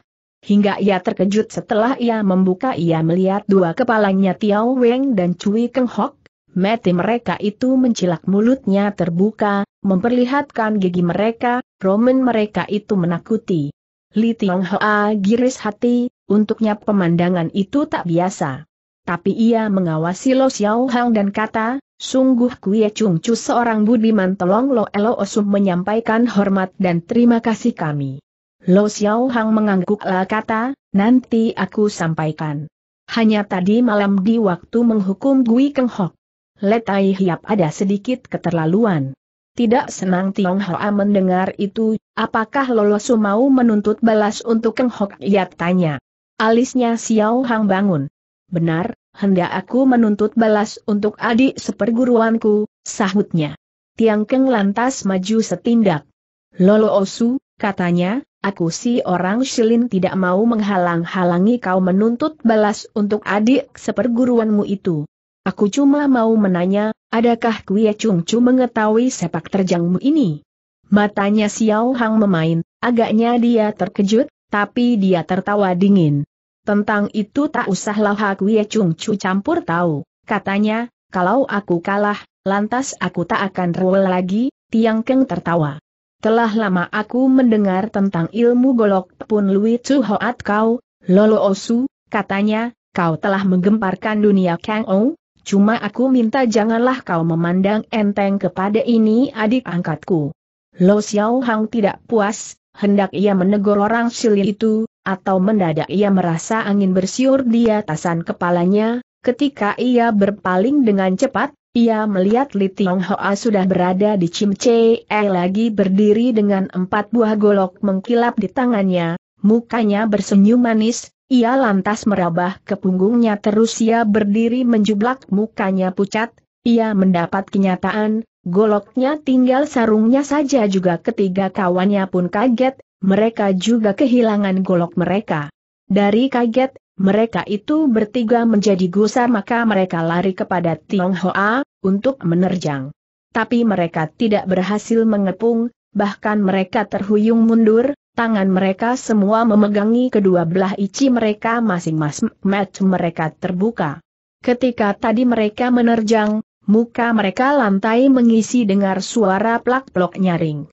Hingga ia terkejut setelah ia membuka ia melihat dua kepalanya Tiao Weng dan Cui Keng Hok, Mati mereka itu mencilak mulutnya terbuka, memperlihatkan gigi mereka, roman mereka itu menakuti. Li Tiong Hoa giris hati, untuknya pemandangan itu tak biasa. Tapi ia mengawasi Lo Xiao Hang dan kata, Sungguh Kuya Chung Chu seorang budiman tolong Lo Elo Osum menyampaikan hormat dan terima kasih kami. Lo Xiao Hang mengangguk la kata, nanti aku sampaikan. Hanya tadi malam di waktu menghukum Gui Keng Hok. Letai Hiap ada sedikit keterlaluan. Tidak senang Tiong Hoa mendengar itu, apakah Lolosu mau menuntut balas untuk Keng Hok Yat tanya. Alisnya Xiao Hang bangun. Benar, hendak aku menuntut balas untuk adik seperguruanku, sahutnya. Tiang Keng lantas maju setindak. Lolosu, katanya, aku si orang Shilin tidak mau menghalang-halangi kau menuntut balas untuk adik seperguruanmu itu. Aku cuma mau menanya, adakah Kuya Chung Chu mengetahui sepak terjangmu ini? Matanya Xiao Hang memain, agaknya dia terkejut, tapi dia tertawa dingin. Tentang itu tak usahlah Kuya Chung Chu campur tahu, katanya, kalau aku kalah, lantas aku tak akan rewel lagi, Tiang Keng tertawa. Telah lama aku mendengar tentang ilmu golok pun Lui Chu Hoat kau, Lolo Osu, katanya, kau telah menggemparkan dunia Kang Ou, Cuma aku minta janganlah kau memandang enteng kepada ini adik angkatku. Lo Xiao Hang tidak puas, hendak ia menegur orang sili itu, atau mendadak ia merasa angin bersiur di atasan kepalanya, ketika ia berpaling dengan cepat, ia melihat Li Tiong Hoa sudah berada di Chim Chee eh, lagi berdiri dengan empat buah golok mengkilap di tangannya, mukanya bersenyum manis, ia lantas merabah ke punggungnya terus ia berdiri menjublak mukanya pucat, ia mendapat kenyataan, goloknya tinggal sarungnya saja juga ketiga kawannya pun kaget, mereka juga kehilangan golok mereka. Dari kaget, mereka itu bertiga menjadi gusar maka mereka lari kepada Tionghoa, untuk menerjang. Tapi mereka tidak berhasil mengepung, bahkan mereka terhuyung mundur, Tangan mereka semua memegangi kedua belah ici mereka masing-masing, mata mereka terbuka. Ketika tadi mereka menerjang, muka mereka lantai mengisi dengar suara plak-plok nyaring.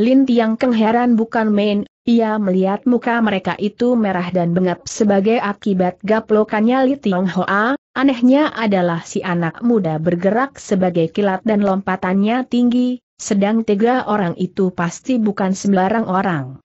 Lin Tiang Keng heran bukan main, ia melihat muka mereka itu merah dan bengap sebagai akibat gaplokannya Li Tiong Hoa, anehnya adalah si anak muda bergerak sebagai kilat dan lompatannya tinggi, sedang tiga orang itu pasti bukan sembarang orang.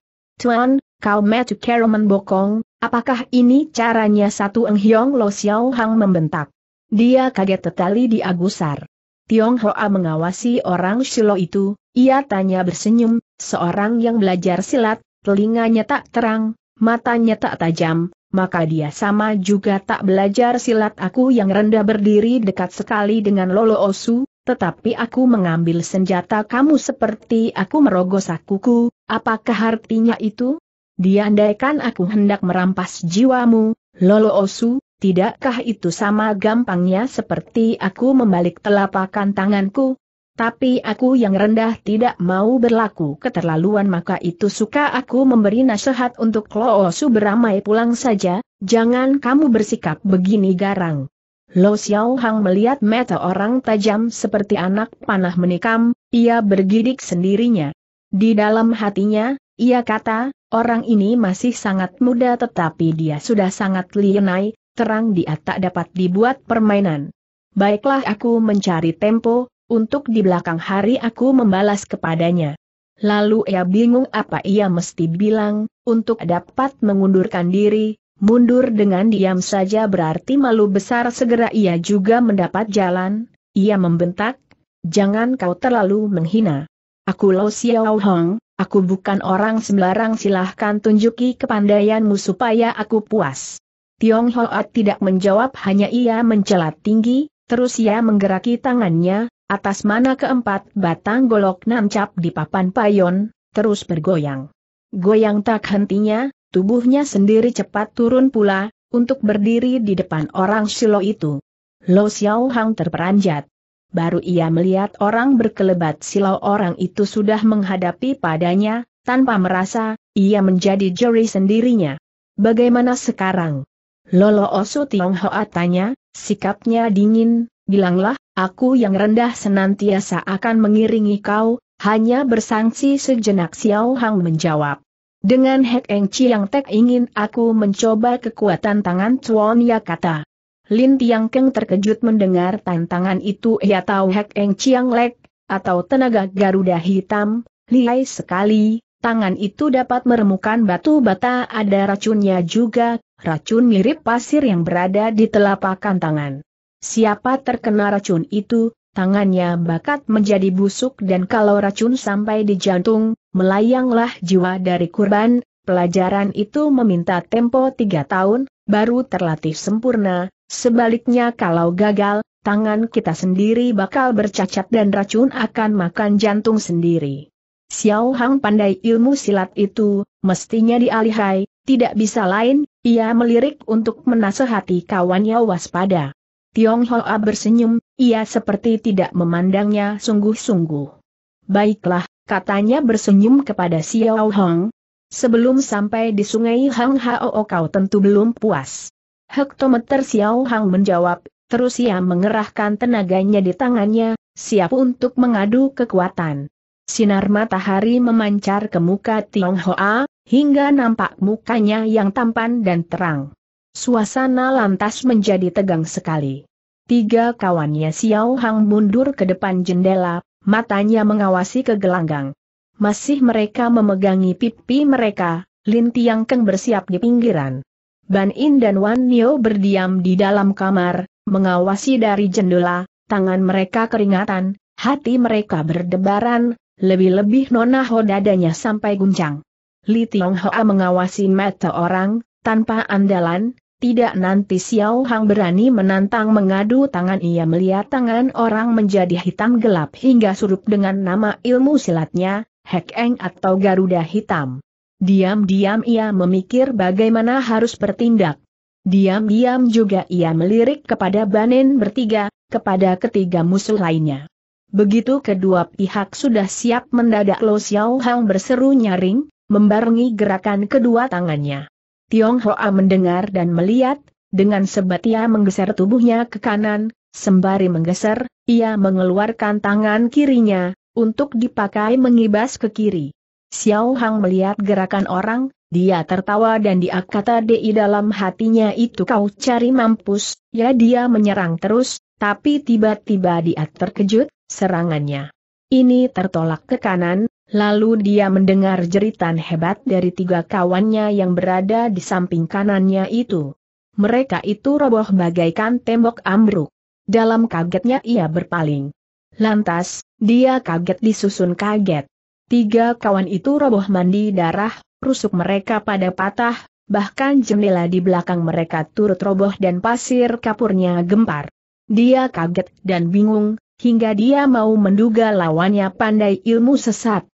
Tuan, kau metu keroman Bokong, apakah ini caranya satu Eng Hiong Lo Xiao Hang membentak? Dia kaget tetali di agusar. Tiong Hoa mengawasi orang silo itu, ia tanya bersenyum, seorang yang belajar silat, telinganya tak terang, matanya tak tajam, maka dia sama juga tak belajar silat aku yang rendah berdiri dekat sekali dengan Lolo Osu, tetapi aku mengambil senjata kamu seperti aku merogoh sakuku, apakah artinya itu? Diandaikan aku hendak merampas jiwamu, Lolo Osu, tidakkah itu sama gampangnya seperti aku membalik telapakan tanganku? Tapi aku yang rendah tidak mau berlaku keterlaluan maka itu suka aku memberi nasihat untuk Lolo Osu beramai pulang saja, jangan kamu bersikap begini garang. Lo Xiao Hang melihat mata orang tajam seperti anak panah menikam, ia bergidik sendirinya. Di dalam hatinya, ia kata, orang ini masih sangat muda tetapi dia sudah sangat lienai, terang dia tak dapat dibuat permainan. Baiklah aku mencari tempo, untuk di belakang hari aku membalas kepadanya. Lalu ia bingung apa ia mesti bilang, untuk dapat mengundurkan diri, Mundur dengan diam saja berarti malu besar segera ia juga mendapat jalan, ia membentak, jangan kau terlalu menghina. Aku Lo Xiao Hong, aku bukan orang sembarang silahkan tunjuki kepandaianmu supaya aku puas. Tiong Hoat tidak menjawab hanya ia mencelat tinggi, terus ia menggeraki tangannya, atas mana keempat batang golok nancap di papan payon, terus bergoyang. Goyang tak hentinya, tubuhnya sendiri cepat turun pula, untuk berdiri di depan orang silo itu. Lo Xiao Hang terperanjat. Baru ia melihat orang berkelebat silo orang itu sudah menghadapi padanya, tanpa merasa, ia menjadi juri sendirinya. Bagaimana sekarang? Lolo Osu Tiong Hoa tanya, sikapnya dingin, bilanglah, aku yang rendah senantiasa akan mengiringi kau, hanya bersangsi sejenak Xiao Hang menjawab. Dengan Hek Eng Chiang tak ingin aku mencoba kekuatan tangan Chuan Ya kata. Lin Tiang Keng terkejut mendengar tantangan itu ia tahu Hek Eng Chiang Lek, atau tenaga Garuda Hitam, lihai sekali, tangan itu dapat meremukan batu bata ada racunnya juga, racun mirip pasir yang berada di telapak tangan. Siapa terkena racun itu, tangannya bakat menjadi busuk dan kalau racun sampai di jantung, melayanglah jiwa dari kurban, pelajaran itu meminta tempo tiga tahun, baru terlatih sempurna, sebaliknya kalau gagal, tangan kita sendiri bakal bercacat dan racun akan makan jantung sendiri. Xiao Hang pandai ilmu silat itu, mestinya dialihai, tidak bisa lain, ia melirik untuk menasehati kawannya waspada. Tiong Hoa bersenyum, ia seperti tidak memandangnya sungguh-sungguh. Baiklah, katanya bersenyum kepada Xiao Hong. Sebelum sampai di sungai Hang Hao kau tentu belum puas. Hektometer Xiao Hang menjawab, terus ia mengerahkan tenaganya di tangannya, siap untuk mengadu kekuatan. Sinar matahari memancar ke muka Tiong Hoa, hingga nampak mukanya yang tampan dan terang. Suasana lantas menjadi tegang sekali. Tiga kawannya Xiao Hang mundur ke depan jendela, matanya mengawasi ke gelanggang. Masih mereka memegangi pipi mereka, Lin Tiang Keng bersiap di pinggiran. Ban In dan Wan Nio berdiam di dalam kamar, mengawasi dari jendela, tangan mereka keringatan, hati mereka berdebaran, lebih-lebih Nona Ho dadanya sampai guncang. Li Tiong Hoa mengawasi mata orang, tanpa andalan, tidak nanti Xiao Hang berani menantang mengadu tangan ia melihat tangan orang menjadi hitam gelap hingga surup dengan nama ilmu silatnya, Hek Eng atau Garuda Hitam. Diam-diam ia memikir bagaimana harus bertindak. Diam-diam juga ia melirik kepada Banen bertiga, kepada ketiga musuh lainnya. Begitu kedua pihak sudah siap mendadak Lo Xiao Hang berseru nyaring, membarengi gerakan kedua tangannya. Tiong Hoa mendengar dan melihat, dengan sebat ia menggeser tubuhnya ke kanan, sembari menggeser, ia mengeluarkan tangan kirinya, untuk dipakai mengibas ke kiri. Xiao Hang melihat gerakan orang, dia tertawa dan dia kata di dalam hatinya itu kau cari mampus, ya dia menyerang terus, tapi tiba-tiba dia terkejut, serangannya ini tertolak ke kanan, lalu dia mendengar jeritan hebat dari tiga kawannya yang berada di samping kanannya itu. Mereka itu roboh bagaikan tembok ambruk. Dalam kagetnya ia berpaling. Lantas, dia kaget disusun kaget. Tiga kawan itu roboh mandi darah, rusuk mereka pada patah, bahkan jendela di belakang mereka turut roboh dan pasir kapurnya gempar. Dia kaget dan bingung, hingga dia mau menduga lawannya pandai ilmu sesat.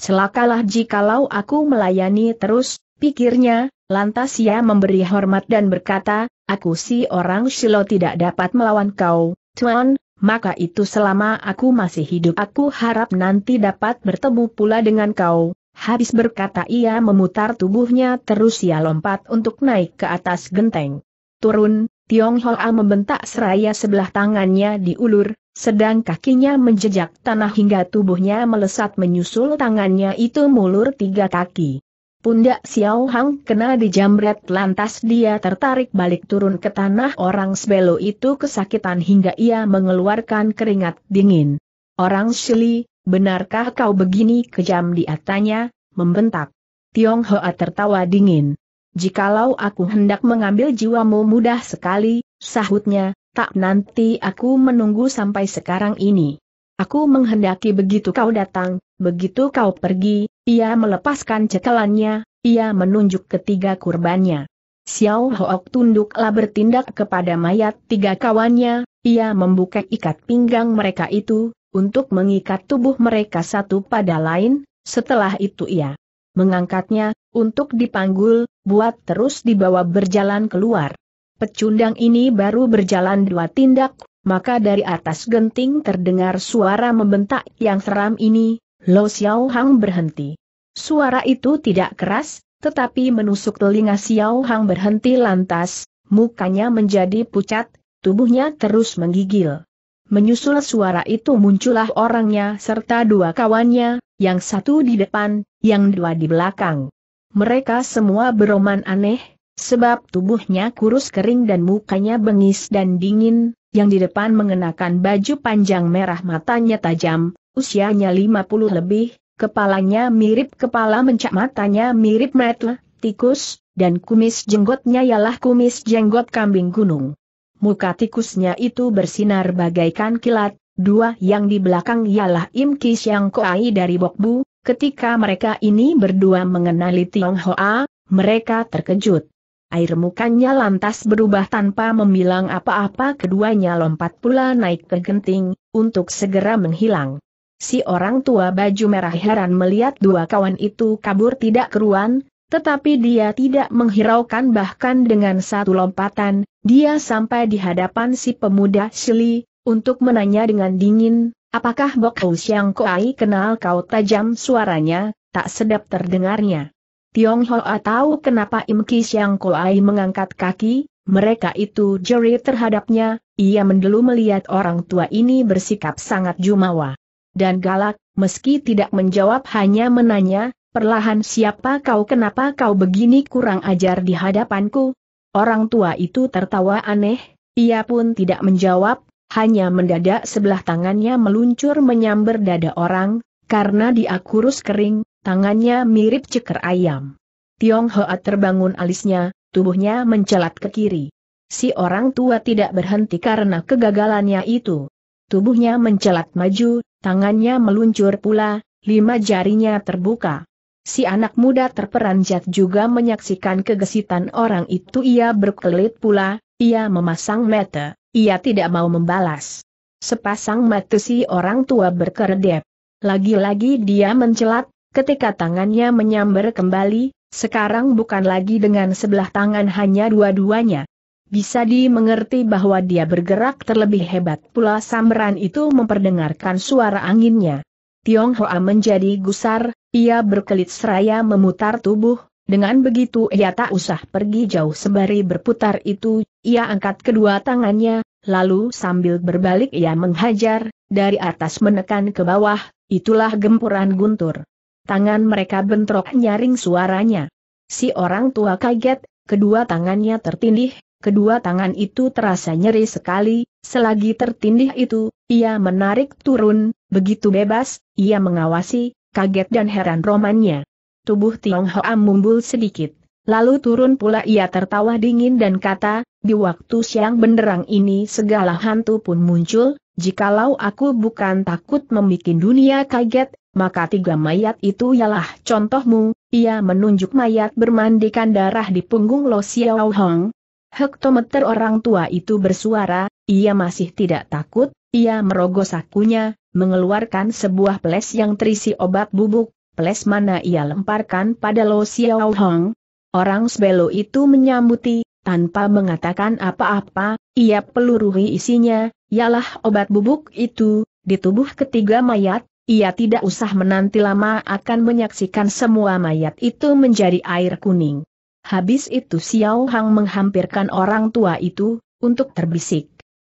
Celakalah jikalau aku melayani terus, pikirnya, lantas ia memberi hormat dan berkata, aku si orang Silo tidak dapat melawan kau, Tuan, maka itu selama aku masih hidup aku harap nanti dapat bertemu pula dengan kau. Habis berkata ia memutar tubuhnya terus ia lompat untuk naik ke atas genteng. Turun, Tiong Hoa membentak seraya sebelah tangannya diulur, sedang kakinya menjejak tanah hingga tubuhnya melesat menyusul tangannya itu mulur tiga kaki. Pundak Xiao Hang kena dijamret lantas dia tertarik balik turun ke tanah orang sebelo itu kesakitan hingga ia mengeluarkan keringat dingin. Orang Shili, benarkah kau begini kejam diatanya, membentak. Tiong Hoa tertawa dingin. Jikalau aku hendak mengambil jiwamu mudah sekali, sahutnya, tak nanti aku menunggu sampai sekarang ini. Aku menghendaki begitu kau datang, begitu kau pergi, ia melepaskan cekelannya, ia menunjuk ketiga kurbannya. Xiao Hoak tunduklah bertindak kepada mayat tiga kawannya, ia membuka ikat pinggang mereka itu, untuk mengikat tubuh mereka satu pada lain, setelah itu ia mengangkatnya, untuk dipanggul, buat terus dibawa berjalan keluar. Pecundang ini baru berjalan dua tindak, maka dari atas genting terdengar suara membentak yang seram ini, Lo Xiao Hang berhenti. Suara itu tidak keras, tetapi menusuk telinga Xiao Hang berhenti lantas, mukanya menjadi pucat, tubuhnya terus menggigil. Menyusul suara itu muncullah orangnya serta dua kawannya, yang satu di depan, yang dua di belakang. Mereka semua beroman aneh, Sebab tubuhnya kurus kering dan mukanya bengis dan dingin, yang di depan mengenakan baju panjang merah matanya tajam, usianya 50 lebih, kepalanya mirip kepala mencak matanya mirip metle, tikus, dan kumis jenggotnya ialah kumis jenggot kambing gunung. Muka tikusnya itu bersinar bagaikan kilat, dua yang di belakang ialah Im Ki Siang Koai dari Bokbu, ketika mereka ini berdua mengenali Tionghoa, mereka terkejut. Air mukanya lantas berubah tanpa memilang apa-apa keduanya lompat pula naik ke genting, untuk segera menghilang. Si orang tua baju merah heran melihat dua kawan itu kabur tidak keruan, tetapi dia tidak menghiraukan bahkan dengan satu lompatan, dia sampai di hadapan si pemuda Shili, untuk menanya dengan dingin, apakah Bok Hou Siang Kuai kenal kau tajam suaranya, tak sedap terdengarnya. Tiong Hoa tahu kenapa Im Ki Siang Koai mengangkat kaki, mereka itu jeri terhadapnya, ia mendelu melihat orang tua ini bersikap sangat jumawa. Dan galak, meski tidak menjawab hanya menanya, perlahan siapa kau kenapa kau begini kurang ajar di hadapanku? Orang tua itu tertawa aneh, ia pun tidak menjawab, hanya mendadak sebelah tangannya meluncur menyambar dada orang, karena dia kurus kering, Tangannya mirip ceker ayam. Tiong Hoa terbangun alisnya, tubuhnya mencelat ke kiri. Si orang tua tidak berhenti karena kegagalannya itu. Tubuhnya mencelat maju, tangannya meluncur pula, lima jarinya terbuka. Si anak muda terperanjat juga menyaksikan kegesitan orang itu ia berkelit pula, ia memasang mata, ia tidak mau membalas. Sepasang mata si orang tua berkeredep. Lagi-lagi dia mencelat, Ketika tangannya menyambar kembali, sekarang bukan lagi dengan sebelah tangan hanya dua-duanya. Bisa dimengerti bahwa dia bergerak terlebih hebat pula samran itu memperdengarkan suara anginnya. Tiong Hoa menjadi gusar, ia berkelit seraya memutar tubuh, dengan begitu ia tak usah pergi jauh sembari berputar itu, ia angkat kedua tangannya, lalu sambil berbalik ia menghajar, dari atas menekan ke bawah, itulah gempuran guntur tangan mereka bentrok nyaring suaranya. Si orang tua kaget, kedua tangannya tertindih, kedua tangan itu terasa nyeri sekali, selagi tertindih itu, ia menarik turun, begitu bebas, ia mengawasi, kaget dan heran romannya. Tubuh Tionghoa mumbul sedikit, lalu turun pula ia tertawa dingin dan kata, di waktu siang benderang ini segala hantu pun muncul, jikalau aku bukan takut membuat dunia kaget, maka tiga mayat itu ialah contohmu, ia menunjuk mayat bermandikan darah di punggung Lo Xiao Hong. Hektometer orang tua itu bersuara, ia masih tidak takut, ia merogoh sakunya, mengeluarkan sebuah peles yang terisi obat bubuk, peles mana ia lemparkan pada Lo Xiao Hong. Orang sebelo itu menyambuti, tanpa mengatakan apa-apa, ia pelurui isinya, ialah obat bubuk itu, di tubuh ketiga mayat, ia tidak usah menanti lama akan menyaksikan semua mayat itu menjadi air kuning. Habis itu Xiao Hang menghampirkan orang tua itu, untuk terbisik.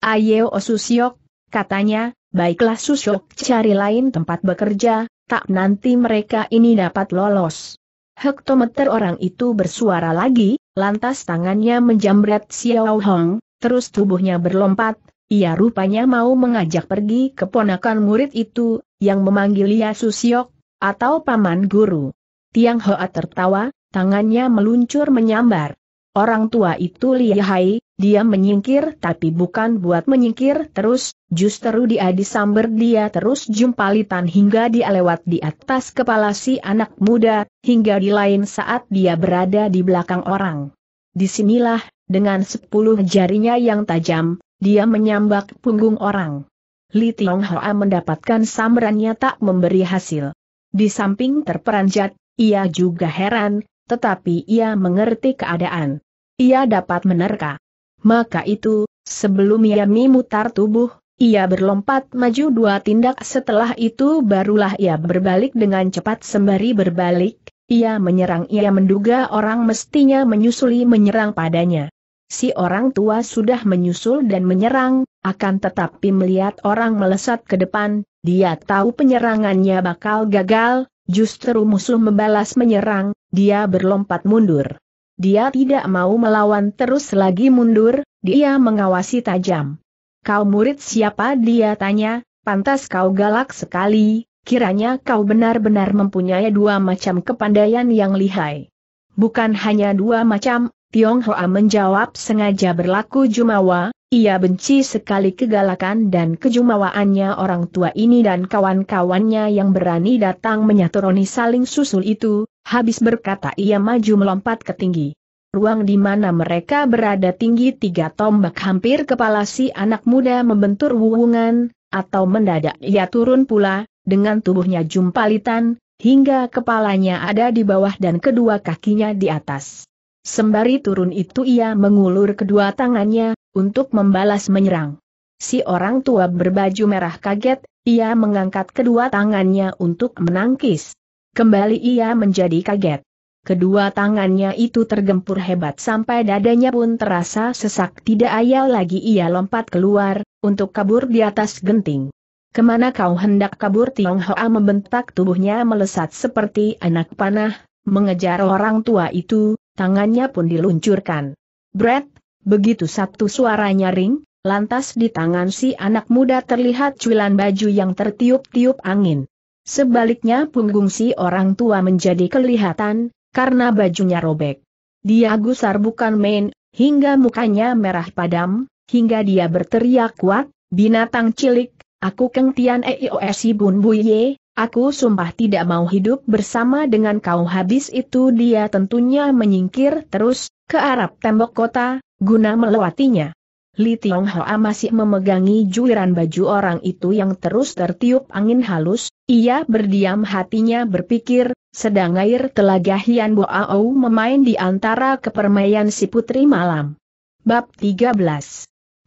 Ayo Susyok, katanya, baiklah Susyok cari lain tempat bekerja, tak nanti mereka ini dapat lolos. Hektometer orang itu bersuara lagi, lantas tangannya menjamret Xiao Hang, terus tubuhnya berlompat, ia rupanya mau mengajak pergi keponakan murid itu, yang memanggil Lia Susiok, atau Paman Guru. Tiang Hoa tertawa, tangannya meluncur menyambar. Orang tua itu lihai, dia menyingkir tapi bukan buat menyingkir terus, justru dia disambar dia terus jumpalitan hingga dia lewat di atas kepala si anak muda, hingga di lain saat dia berada di belakang orang. Disinilah, dengan sepuluh jarinya yang tajam, dia menyambak punggung orang. Li Tiong Hoa mendapatkan sambarannya tak memberi hasil. Di samping terperanjat, ia juga heran, tetapi ia mengerti keadaan. Ia dapat menerka. Maka itu, sebelum ia memutar tubuh, ia berlompat maju dua tindak setelah itu barulah ia berbalik dengan cepat sembari berbalik, ia menyerang ia menduga orang mestinya menyusuli menyerang padanya si orang tua sudah menyusul dan menyerang, akan tetapi melihat orang melesat ke depan, dia tahu penyerangannya bakal gagal, justru musuh membalas menyerang, dia berlompat mundur. Dia tidak mau melawan terus lagi mundur, dia mengawasi tajam. Kau murid siapa dia tanya, pantas kau galak sekali, kiranya kau benar-benar mempunyai dua macam kepandaian yang lihai. Bukan hanya dua macam, Tiong Hoa menjawab sengaja berlaku jumawa, ia benci sekali kegalakan dan kejumawaannya orang tua ini dan kawan-kawannya yang berani datang menyaturoni saling susul itu, habis berkata ia maju melompat ke tinggi. Ruang di mana mereka berada tinggi tiga tombak hampir kepala si anak muda membentur wuwungan, atau mendadak ia turun pula, dengan tubuhnya jumpalitan, hingga kepalanya ada di bawah dan kedua kakinya di atas. Sembari turun itu ia mengulur kedua tangannya, untuk membalas menyerang. Si orang tua berbaju merah kaget, ia mengangkat kedua tangannya untuk menangkis. Kembali ia menjadi kaget. Kedua tangannya itu tergempur hebat sampai dadanya pun terasa sesak tidak ayal lagi ia lompat keluar, untuk kabur di atas genting. Kemana kau hendak kabur Tiong Hoa membentak tubuhnya melesat seperti anak panah, mengejar orang tua itu, tangannya pun diluncurkan. Brett, begitu satu suara nyaring, lantas di tangan si anak muda terlihat cuilan baju yang tertiup-tiup angin. Sebaliknya punggung si orang tua menjadi kelihatan, karena bajunya robek. Dia gusar bukan main, hingga mukanya merah padam, hingga dia berteriak kuat, binatang cilik, aku kengtian eiosi bun buye, Aku sumpah tidak mau hidup bersama dengan kau habis itu dia tentunya menyingkir terus, ke arah tembok kota, guna melewatinya. Li Tiong Hoa masih memegangi juliran baju orang itu yang terus tertiup angin halus, ia berdiam hatinya berpikir, sedang air telaga Hian Bo Ao memain di antara kepermaian si putri malam. Bab 13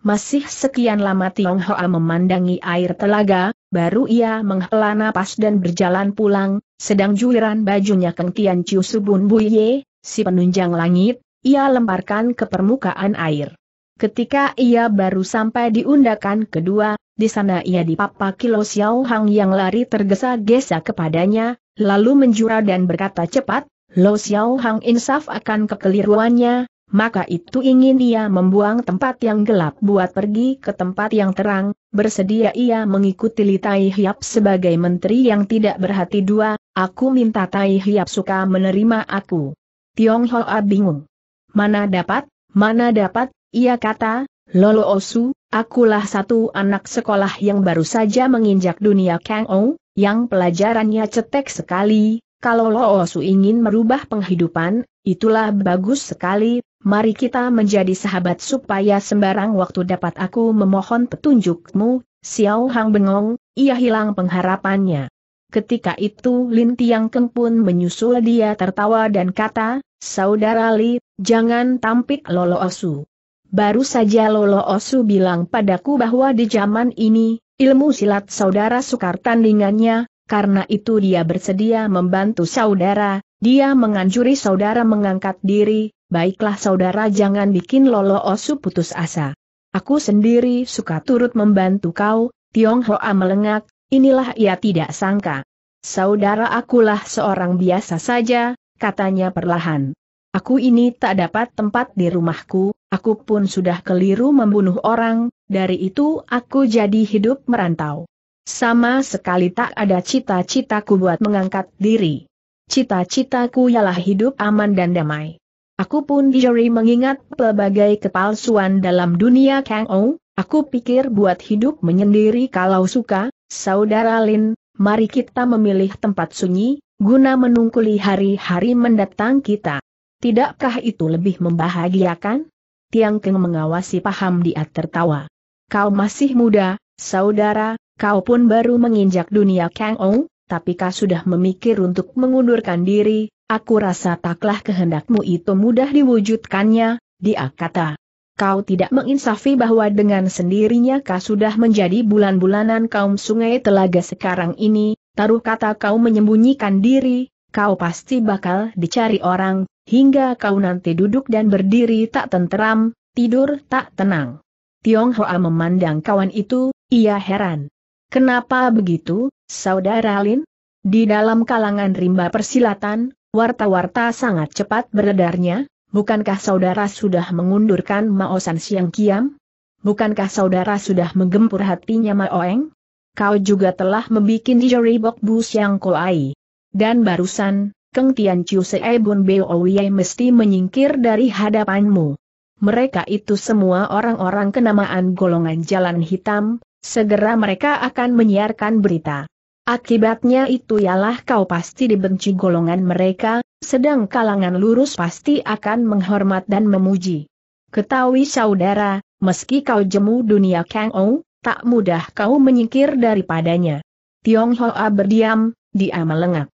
masih sekian lama Tiong Hoa memandangi air telaga, baru ia menghela napas dan berjalan pulang, sedang juliran bajunya Keng Tian Chiu Subun Buye, si penunjang langit, ia lemparkan ke permukaan air. Ketika ia baru sampai di undakan kedua, di sana ia dipapa Kilo Xiao Hang yang lari tergesa-gesa kepadanya, lalu menjura dan berkata cepat, Lo Xiao Hang insaf akan kekeliruannya, maka itu ingin ia membuang tempat yang gelap buat pergi ke tempat yang terang, bersedia ia mengikuti Tai Hiap sebagai menteri yang tidak berhati dua, aku minta Tai Hiap suka menerima aku. Tiong Hoa bingung. Mana dapat, mana dapat, ia kata, Lolo Osu, akulah satu anak sekolah yang baru saja menginjak dunia Kang Ou, yang pelajarannya cetek sekali, kalau Osu ingin merubah penghidupan, itulah bagus sekali, mari kita menjadi sahabat supaya sembarang waktu dapat aku memohon petunjukmu, Xiao Hang bengong, ia hilang pengharapannya. Ketika itu Lin Tiang Keng pun menyusul dia tertawa dan kata, Saudara Li, jangan tampik Lolo Osu. Baru saja Lolo Osu bilang padaku bahwa di zaman ini, ilmu silat saudara sukar tandingannya, karena itu dia bersedia membantu saudara, dia menganjuri saudara mengangkat diri, baiklah saudara jangan bikin Lolo Osu putus asa. Aku sendiri suka turut membantu kau, Tiong Hoa melengak, inilah ia tidak sangka. Saudara akulah seorang biasa saja, katanya perlahan. Aku ini tak dapat tempat di rumahku, aku pun sudah keliru membunuh orang, dari itu aku jadi hidup merantau. Sama sekali tak ada cita-citaku buat mengangkat diri. Cita-citaku ialah hidup aman dan damai. Aku pun jeri mengingat pelbagai kepalsuan dalam dunia Kang Ong, aku pikir buat hidup menyendiri kalau suka, Saudara Lin, mari kita memilih tempat sunyi, guna menungkuli hari-hari mendatang kita. Tidakkah itu lebih membahagiakan? Tiang Keng mengawasi paham dia tertawa. Kau masih muda, saudara, kau pun baru menginjak dunia Kang Ong, tapi kau sudah memikir untuk mengundurkan diri, Aku rasa taklah kehendakmu itu mudah diwujudkannya, dia kata. Kau tidak menginsafi bahwa dengan sendirinya kau sudah menjadi bulan-bulanan kaum sungai telaga sekarang ini, taruh kata kau menyembunyikan diri, kau pasti bakal dicari orang, hingga kau nanti duduk dan berdiri tak tenteram, tidur tak tenang. Tiong Hoa memandang kawan itu, ia heran. Kenapa begitu, Saudara Lin? Di dalam kalangan rimba persilatan, Warta-warta sangat cepat beredarnya, bukankah saudara sudah mengundurkan Maosan Siang Kiam? Bukankah saudara sudah menggempur hatinya Maoeng? Kau juga telah membuat Bok Bu Siang Koai. Dan barusan, Keng Tian Chiu Seibun Bowie mesti menyingkir dari hadapanmu. Mereka itu semua orang-orang kenamaan golongan jalan hitam, segera mereka akan menyiarkan berita. Akibatnya itu ialah kau pasti dibenci golongan mereka, sedang kalangan lurus pasti akan menghormat dan memuji. Ketahui saudara, meski kau jemu dunia Kang Ou, tak mudah kau menyingkir daripadanya. Hoa berdiam, dia melengak.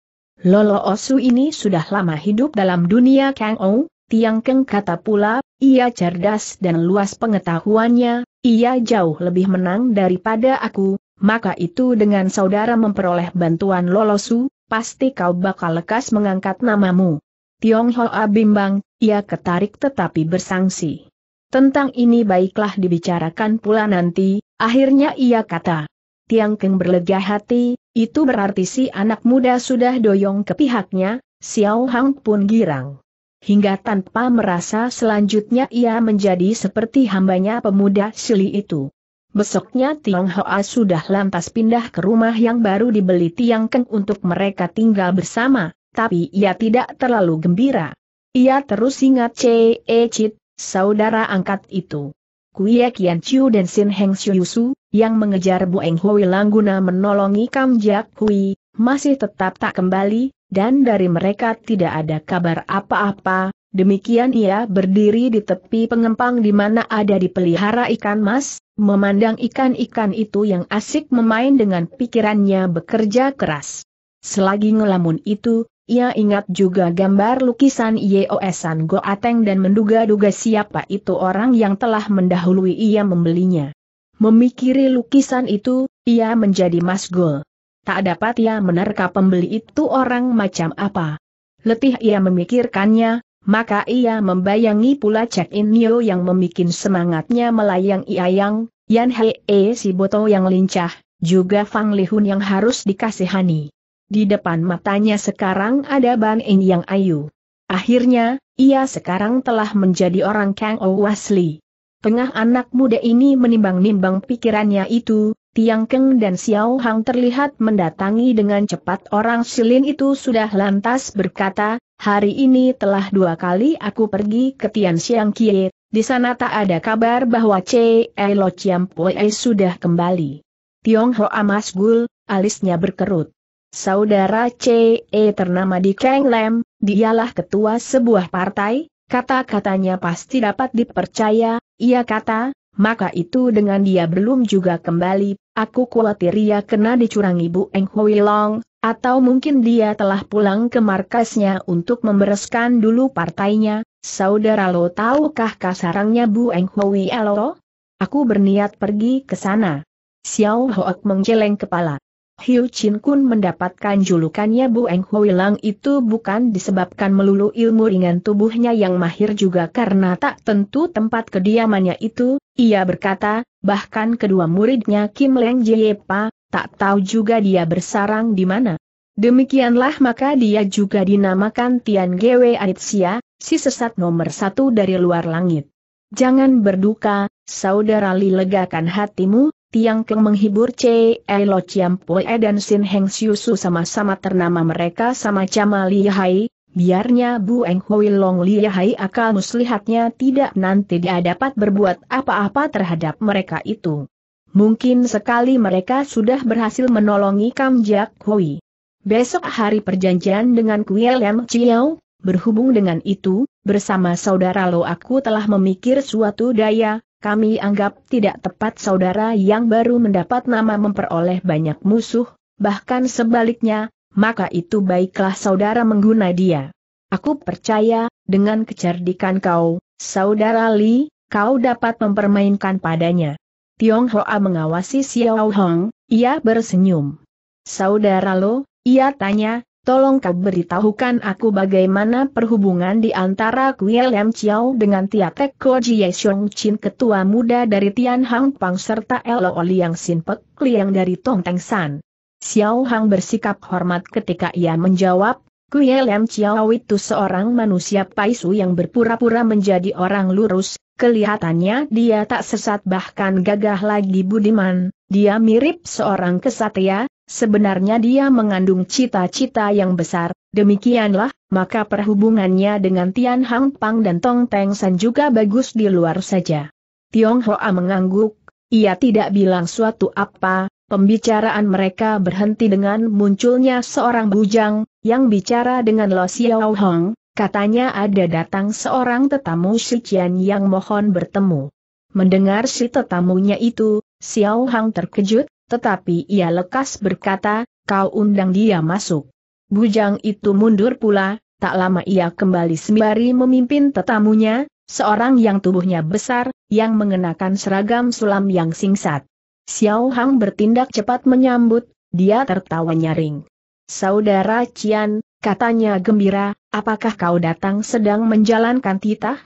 Lolo Osu ini sudah lama hidup dalam dunia Kang Ou, Tiang Keng kata pula, ia cerdas dan luas pengetahuannya, ia jauh lebih menang daripada aku, maka itu dengan saudara memperoleh bantuan lolosu, pasti kau bakal lekas mengangkat namamu. Tiong Hoa bimbang, ia ketarik tetapi bersangsi. Tentang ini baiklah dibicarakan pula nanti, akhirnya ia kata. Tiang Keng berlega hati, itu berarti si anak muda sudah doyong ke pihaknya, Xiao Hang pun girang. Hingga tanpa merasa selanjutnya ia menjadi seperti hambanya pemuda Sili itu. Besoknya Tiang Hoa sudah lantas pindah ke rumah yang baru dibeli Tiang Keng untuk mereka tinggal bersama, tapi ia tidak terlalu gembira. Ia terus ingat Chee Chit, saudara angkat itu. Kuya Kian Chiu dan Sin Heng Su, yang mengejar Bu Eng Hui Langguna menolongi Kam Jiak Hui, masih tetap tak kembali, dan dari mereka tidak ada kabar apa-apa, demikian ia berdiri di tepi pengempang di mana ada dipelihara ikan mas, memandang ikan-ikan itu yang asik memain dengan pikirannya bekerja keras. Selagi ngelamun itu, ia ingat juga gambar lukisan Yeosan Goateng dan menduga-duga siapa itu orang yang telah mendahului ia membelinya. Memikiri lukisan itu, ia menjadi masgul. Tak dapat ia menerka pembeli itu orang macam apa. Letih ia memikirkannya, maka ia membayangi pula Cek In Nyo yang memikin semangatnya melayang Iayang, Yan He E si Boto yang lincah, juga Fang Lihun yang harus dikasihani. Di depan matanya sekarang ada Ban In yang ayu. Akhirnya, ia sekarang telah menjadi orang Kang O Wasli. Tengah anak muda ini menimbang-nimbang pikirannya itu, Tiang Keng dan Xiao Hang terlihat mendatangi dengan cepat orang Silin itu sudah lantas berkata, hari ini telah dua kali aku pergi ke Tian Xiang Kie, di sana tak ada kabar bahwa C. E. Lo Chiam Pue sudah kembali. Tiong Hoa Gul, alisnya berkerut. Saudara C. E. ternama di Kang Lam, dialah ketua sebuah partai, kata-katanya pasti dapat dipercaya, ia kata, maka itu dengan dia belum juga kembali, aku khawatir ia kena dicurangi Bu Eng Hui Long, atau mungkin dia telah pulang ke markasnya untuk membereskan dulu partainya, saudara lo tahukah kasarangnya Bu Eng Hui Elo? Aku berniat pergi ke sana. Xiao Hoak menggeleng kepala. Hiu Chin Kun mendapatkan julukannya Bu Eng Hui Lang itu bukan disebabkan melulu ilmu ringan tubuhnya yang mahir juga karena tak tentu tempat kediamannya itu, ia berkata, bahkan kedua muridnya Kim Leng Jiepa, tak tahu juga dia bersarang di mana. Demikianlah maka dia juga dinamakan Tian Gwe Anitsia, si sesat nomor satu dari luar langit. Jangan berduka, saudara Li legakan hatimu, Tiang Keng menghibur Chei E. Lo Chiampoe dan Sin Heng Siusu sama-sama ternama mereka sama Li Hai, biarnya Bu Eng Hoi Long Liyahai akal muslihatnya tidak nanti dia dapat berbuat apa-apa terhadap mereka itu. Mungkin sekali mereka sudah berhasil menolongi Kam Jiak Hui. Besok hari perjanjian dengan Kuei Lam Chiao, berhubung dengan itu, bersama saudara Lo aku telah memikir suatu daya, kami anggap tidak tepat saudara yang baru mendapat nama memperoleh banyak musuh, bahkan sebaliknya, maka itu baiklah saudara mengguna dia. Aku percaya, dengan kecerdikan kau, saudara Li, kau dapat mempermainkan padanya. Tiong Hoa mengawasi Xiao Hong, ia bersenyum. Saudara lo, ia tanya, tolong kau beritahukan aku bagaimana perhubungan di antara Kuei Lam Chiao dengan Tia Ko Jie Xiong Chin ketua muda dari Tian Hang Pang serta Elo Liang Sin Pek Liang dari Tong Teng San. Xiao Hang bersikap hormat ketika ia menjawab, Kuye Lem Chiao itu seorang manusia paisu yang berpura-pura menjadi orang lurus, kelihatannya dia tak sesat bahkan gagah lagi budiman, dia mirip seorang kesatria, sebenarnya dia mengandung cita-cita yang besar, demikianlah, maka perhubungannya dengan Tian Hang Pang dan Tong Teng San juga bagus di luar saja. Tiong Hoa mengangguk, ia tidak bilang suatu apa, Pembicaraan mereka berhenti dengan munculnya seorang bujang, yang bicara dengan Lo Xiao Hong, katanya ada datang seorang tetamu si Qian yang mohon bertemu. Mendengar si tetamunya itu, Xiao Hong terkejut, tetapi ia lekas berkata, kau undang dia masuk. Bujang itu mundur pula, tak lama ia kembali sembari memimpin tetamunya, seorang yang tubuhnya besar, yang mengenakan seragam sulam yang singkat. Xiao Hang bertindak cepat menyambut, dia tertawa nyaring. Saudara Cian, katanya gembira, apakah kau datang sedang menjalankan titah?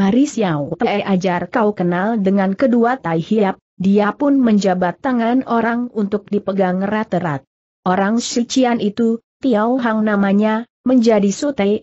Mari Xiao Te ajar kau kenal dengan kedua Tai Hiap, dia pun menjabat tangan orang untuk dipegang erat-erat. Orang Cian itu, Tiao Hang namanya, menjadi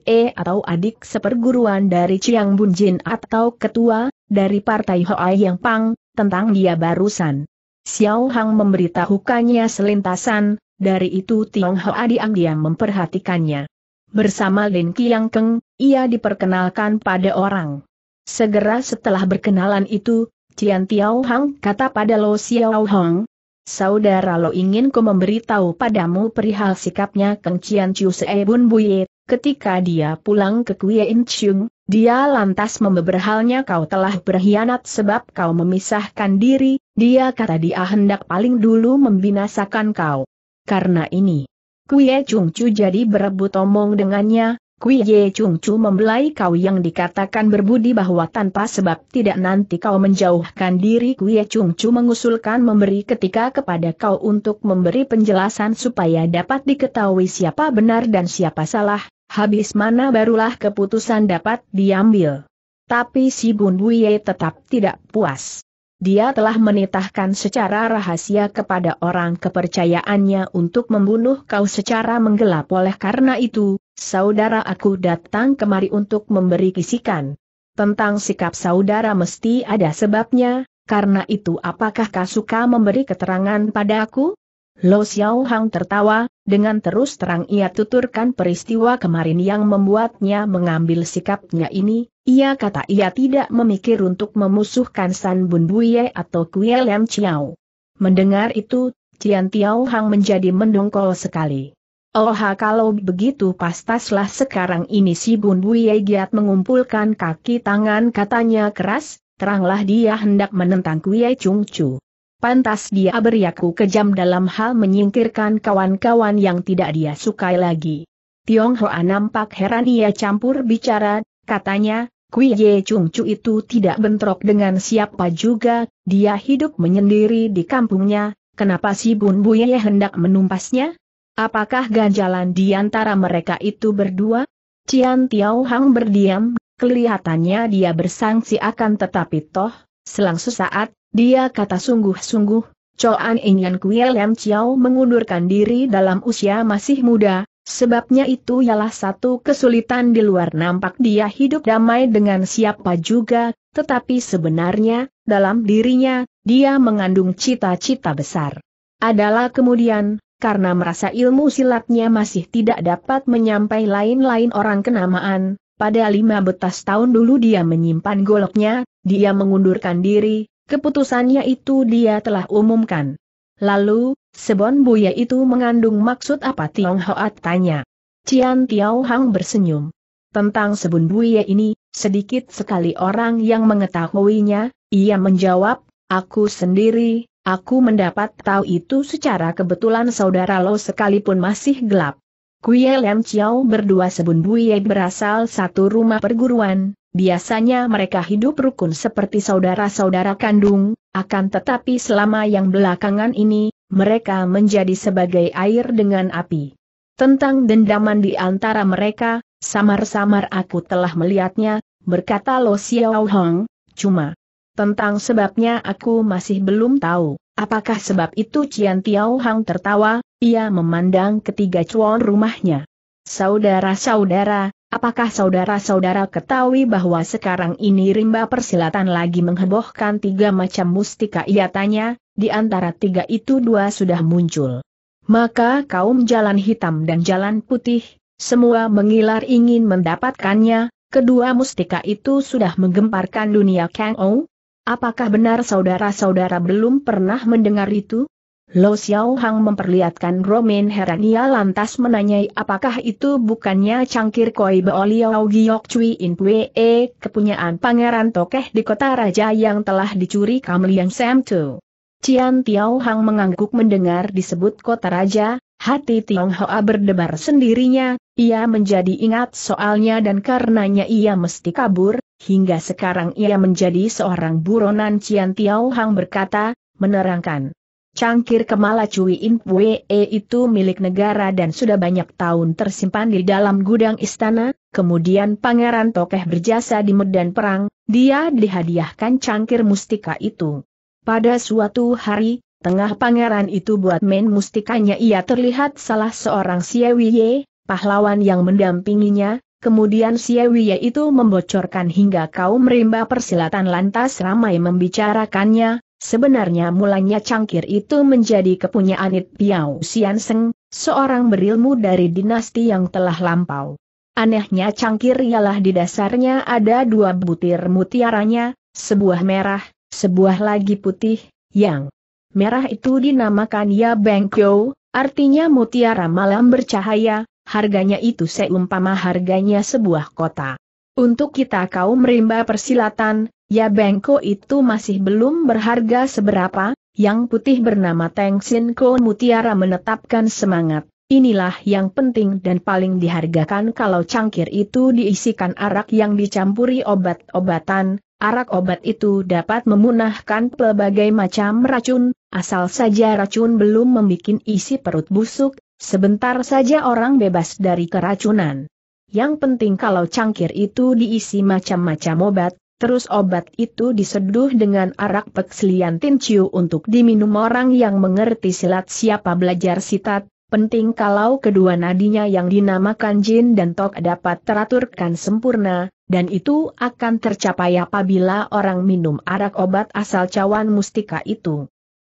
E atau adik seperguruan dari Chiang Jin atau ketua, dari partai Hoai Yang Pang, tentang dia barusan. Xiao Hang memberitahukannya selintasan, dari itu Tiong Hoa diam-diam memperhatikannya. Bersama Lin Kiang Keng, ia diperkenalkan pada orang. Segera setelah berkenalan itu, Cian Tiao Hang kata pada Lo Xiao Hong, Saudara Lo ingin memberi memberitahu padamu perihal sikapnya Keng Cian Chiu Bun Buye, ketika dia pulang ke Kuei In Chung, dia lantas membeberhalnya kau telah berkhianat sebab kau memisahkan diri, dia kata dia hendak paling dulu membinasakan kau. Karena ini, Kuye Chung Chu jadi berebut omong dengannya, Kuye Chung Chu membelai kau yang dikatakan berbudi bahwa tanpa sebab tidak nanti kau menjauhkan diri Kuye Chung Chu mengusulkan memberi ketika kepada kau untuk memberi penjelasan supaya dapat diketahui siapa benar dan siapa salah, habis mana barulah keputusan dapat diambil. Tapi si Bun Buye tetap tidak puas. Dia telah menitahkan secara rahasia kepada orang kepercayaannya untuk membunuh kau secara menggelap oleh karena itu, saudara aku datang kemari untuk memberi kisikan. Tentang sikap saudara mesti ada sebabnya, karena itu apakah kau suka memberi keterangan padaku? aku? Lo Xiao Hang tertawa, dengan terus terang ia tuturkan peristiwa kemarin yang membuatnya mengambil sikapnya ini, ia kata ia tidak memikir untuk memusuhkan San Bun Buye atau Kue Lam Chiao. Mendengar itu, Cian Tiao Hang menjadi mendongkol sekali. Oh kalau begitu pastaslah sekarang ini si Bun Buye giat mengumpulkan kaki tangan katanya keras, teranglah dia hendak menentang Kue Chung Chu. Pantas dia beriaku kejam dalam hal menyingkirkan kawan-kawan yang tidak dia sukai lagi. Tionghoa nampak heran ia campur bicara, katanya, Kui Ye Chung Chu itu tidak bentrok dengan siapa juga, dia hidup menyendiri di kampungnya, kenapa si Bun Bu Ye hendak menumpasnya? Apakah ganjalan di antara mereka itu berdua? Cian Tiao Hang berdiam, kelihatannya dia bersangsi akan tetapi toh, selang sesaat, dia kata sungguh-sungguh, Choan Ingan Kui Lam Chiao mengundurkan diri dalam usia masih muda, Sebabnya itu ialah satu kesulitan di luar nampak dia hidup damai dengan siapa juga, tetapi sebenarnya, dalam dirinya, dia mengandung cita-cita besar. Adalah kemudian, karena merasa ilmu silatnya masih tidak dapat menyampai lain-lain orang kenamaan, pada lima betas tahun dulu dia menyimpan goloknya, dia mengundurkan diri, keputusannya itu dia telah umumkan. Lalu, Sebon buaya itu mengandung maksud apa Tionghoa tanya. Cian Tiao Hang bersenyum. Tentang sebun buaya ini, sedikit sekali orang yang mengetahuinya, ia menjawab, aku sendiri, aku mendapat tahu itu secara kebetulan saudara lo sekalipun masih gelap. Kuya Lian Chiao berdua sebun buaya berasal satu rumah perguruan, biasanya mereka hidup rukun seperti saudara-saudara kandung, akan tetapi selama yang belakangan ini, mereka menjadi sebagai air dengan api. Tentang dendaman di antara mereka, samar-samar aku telah melihatnya, berkata Lo Xiao Hong, cuma tentang sebabnya aku masih belum tahu. Apakah sebab itu Cian Tiao Hang tertawa, ia memandang ketiga cuan rumahnya. Saudara-saudara, apakah saudara-saudara ketahui bahwa sekarang ini rimba persilatan lagi menghebohkan tiga macam mustika ia tanya, di antara tiga itu dua sudah muncul. Maka kaum jalan hitam dan jalan putih, semua mengilar ingin mendapatkannya, kedua mustika itu sudah menggemparkan dunia Kang Ou. Apakah benar saudara-saudara belum pernah mendengar itu? Lo Xiao Hang memperlihatkan Romain Herania lantas menanyai apakah itu bukannya cangkir koi beoliao giok cui in pue eh, kepunyaan pangeran tokeh di kota raja yang telah dicuri Kamliang Sam Tu. Cian Tiao Hang mengangguk mendengar disebut kota raja, hati Hoa berdebar sendirinya, ia menjadi ingat soalnya dan karenanya ia mesti kabur, hingga sekarang ia menjadi seorang buronan Cian Tiao Hang berkata, menerangkan. Cangkir kemala Cui In Pue e itu milik negara dan sudah banyak tahun tersimpan di dalam gudang istana, kemudian Pangeran Tokeh berjasa di medan perang, dia dihadiahkan cangkir mustika itu. Pada suatu hari, tengah pangeran itu buat main mustikanya ia terlihat salah seorang Siewiye, pahlawan yang mendampinginya, kemudian Siewiye itu membocorkan hingga kaum rimba persilatan lantas ramai membicarakannya, sebenarnya mulanya cangkir itu menjadi kepunyaan It Piao sianseng, seorang berilmu dari dinasti yang telah lampau. Anehnya cangkir ialah di dasarnya ada dua butir mutiaranya, sebuah merah, sebuah lagi putih, yang merah itu dinamakan Ya Bengkyo, artinya mutiara malam bercahaya, harganya itu seumpama harganya sebuah kota. Untuk kita kaum rimba persilatan, Ya Bengko itu masih belum berharga seberapa, yang putih bernama Teng Sin Mutiara menetapkan semangat. Inilah yang penting dan paling dihargakan kalau cangkir itu diisikan arak yang dicampuri obat-obatan, Arak obat itu dapat memunahkan pelbagai macam racun, asal saja racun belum membuat isi perut busuk, sebentar saja orang bebas dari keracunan. Yang penting kalau cangkir itu diisi macam-macam obat, terus obat itu diseduh dengan arak pekselian tinciu untuk diminum orang yang mengerti silat siapa belajar sitat, penting kalau kedua nadinya yang dinamakan jin dan tok dapat teraturkan sempurna, dan itu akan tercapai apabila orang minum arak obat asal cawan mustika itu.